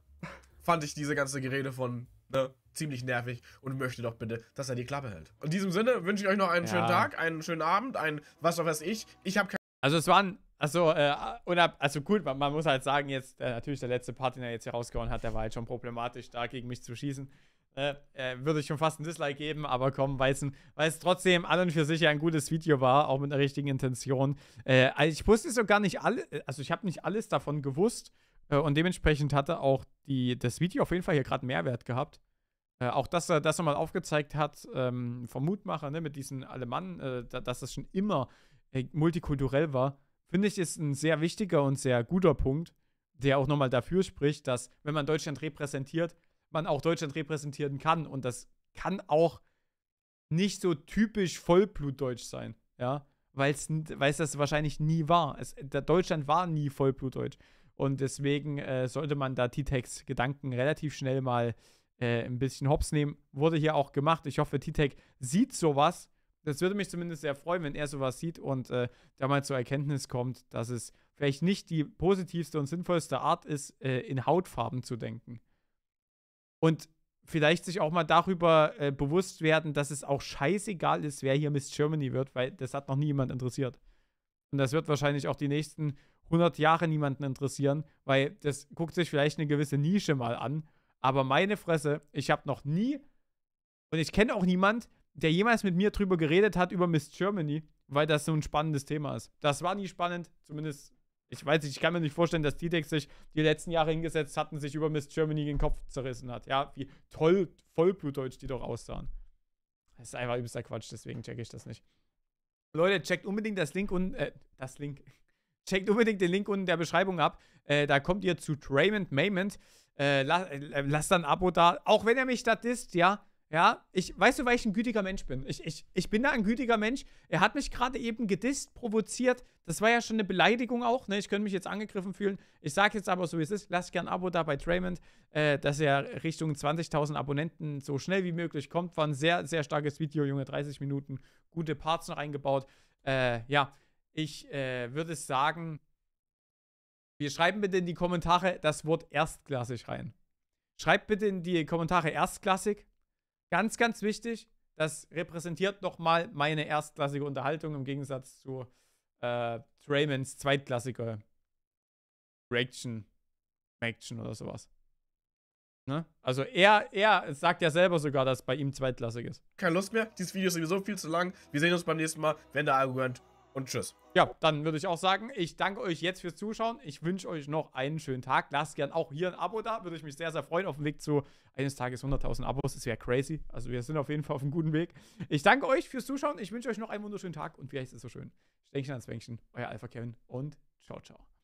fand ich diese ganze Gerede von ne, ziemlich nervig und möchte doch bitte, dass er die Klappe hält. In diesem Sinne wünsche ich euch noch einen ja. schönen Tag, einen schönen Abend, ein was auch weiß ich. Ich habe Also es waren Achso, äh, unab also gut, man, man, muss halt sagen, jetzt äh, natürlich der letzte Part, den er jetzt hier rausgehauen hat, der war halt schon problematisch, da gegen mich zu schießen. Äh, äh, würde ich schon fast ein Dislike geben, aber komm, weil es trotzdem an und für sich ein gutes Video war, auch mit der richtigen Intention. Äh, also ich wusste sogar nicht alles, äh, also ich habe nicht alles davon gewusst äh, und dementsprechend hatte auch die, das Video auf jeden Fall hier gerade Mehrwert gehabt. Äh, auch dass er das nochmal aufgezeigt hat ähm, vom Mutmacher ne, mit diesen Alemannen, dass das schon immer multikulturell war finde ich, ist ein sehr wichtiger und sehr guter Punkt, der auch nochmal dafür spricht, dass, wenn man Deutschland repräsentiert, man auch Deutschland repräsentieren kann. Und das kann auch nicht so typisch Vollblutdeutsch sein, ja, weil es das wahrscheinlich nie war. Es, Deutschland war nie Vollblutdeutsch. Und deswegen äh, sollte man da T-Tex Gedanken relativ schnell mal äh, ein bisschen hops nehmen. Wurde hier auch gemacht. Ich hoffe, T-Tech sieht sowas das würde mich zumindest sehr freuen, wenn er sowas sieht und äh, da mal zur Erkenntnis kommt, dass es vielleicht nicht die positivste und sinnvollste Art ist, äh, in Hautfarben zu denken. Und vielleicht sich auch mal darüber äh, bewusst werden, dass es auch scheißegal ist, wer hier Miss Germany wird, weil das hat noch nie jemand interessiert. Und das wird wahrscheinlich auch die nächsten 100 Jahre niemanden interessieren, weil das guckt sich vielleicht eine gewisse Nische mal an. Aber meine Fresse, ich habe noch nie und ich kenne auch niemand, der jemals mit mir drüber geredet hat, über Miss Germany, weil das so ein spannendes Thema ist. Das war nie spannend, zumindest, ich weiß nicht, ich kann mir nicht vorstellen, dass Titex sich die letzten Jahre hingesetzt hat und sich über Miss Germany den Kopf zerrissen hat. Ja, wie toll Vollblutdeutsch die doch aussahen. Das ist einfach übelster Quatsch, deswegen checke ich das nicht. Leute, checkt unbedingt das Link unten, äh, das Link. Checkt unbedingt den Link unten in der Beschreibung ab. Äh, da kommt ihr zu Draymond Maymond. Äh, la, äh, lasst ein Abo da. Auch wenn er mich da disst, ja ja, ich weißt du, weil ich ein gütiger Mensch bin. Ich, ich, ich bin da ein gütiger Mensch. Er hat mich gerade eben gedisst, provoziert. Das war ja schon eine Beleidigung auch. Ne? Ich könnte mich jetzt angegriffen fühlen. Ich sage jetzt aber so, wie es ist. Lasst gern ein Abo da bei Draymond, äh, dass er Richtung 20.000 Abonnenten so schnell wie möglich kommt. War ein sehr, sehr starkes Video, Junge. 30 Minuten, gute Parts noch eingebaut. Äh, ja, ich äh, würde sagen, wir schreiben bitte in die Kommentare das Wort erstklassig rein. Schreibt bitte in die Kommentare erstklassig Ganz, ganz wichtig, das repräsentiert nochmal meine erstklassige Unterhaltung im Gegensatz zu äh, Traymans zweitklassige Reaction, Action oder sowas. Ne? Also er, er sagt ja selber sogar, dass bei ihm zweitklassig ist. Keine Lust mehr, dieses Video ist sowieso viel zu lang. Wir sehen uns beim nächsten Mal, wenn der Argument und tschüss. Ja, dann würde ich auch sagen, ich danke euch jetzt fürs Zuschauen. Ich wünsche euch noch einen schönen Tag. Lasst gern auch hier ein Abo da. Würde ich mich sehr, sehr freuen. Auf dem Weg zu eines Tages 100.000 Abos. Das wäre crazy. Also wir sind auf jeden Fall auf einem guten Weg. Ich danke euch fürs Zuschauen. Ich wünsche euch noch einen wunderschönen Tag. Und wie heißt es so schön. Stänkchen ans Wänkchen. Euer Alpha Kevin. Und ciao, ciao.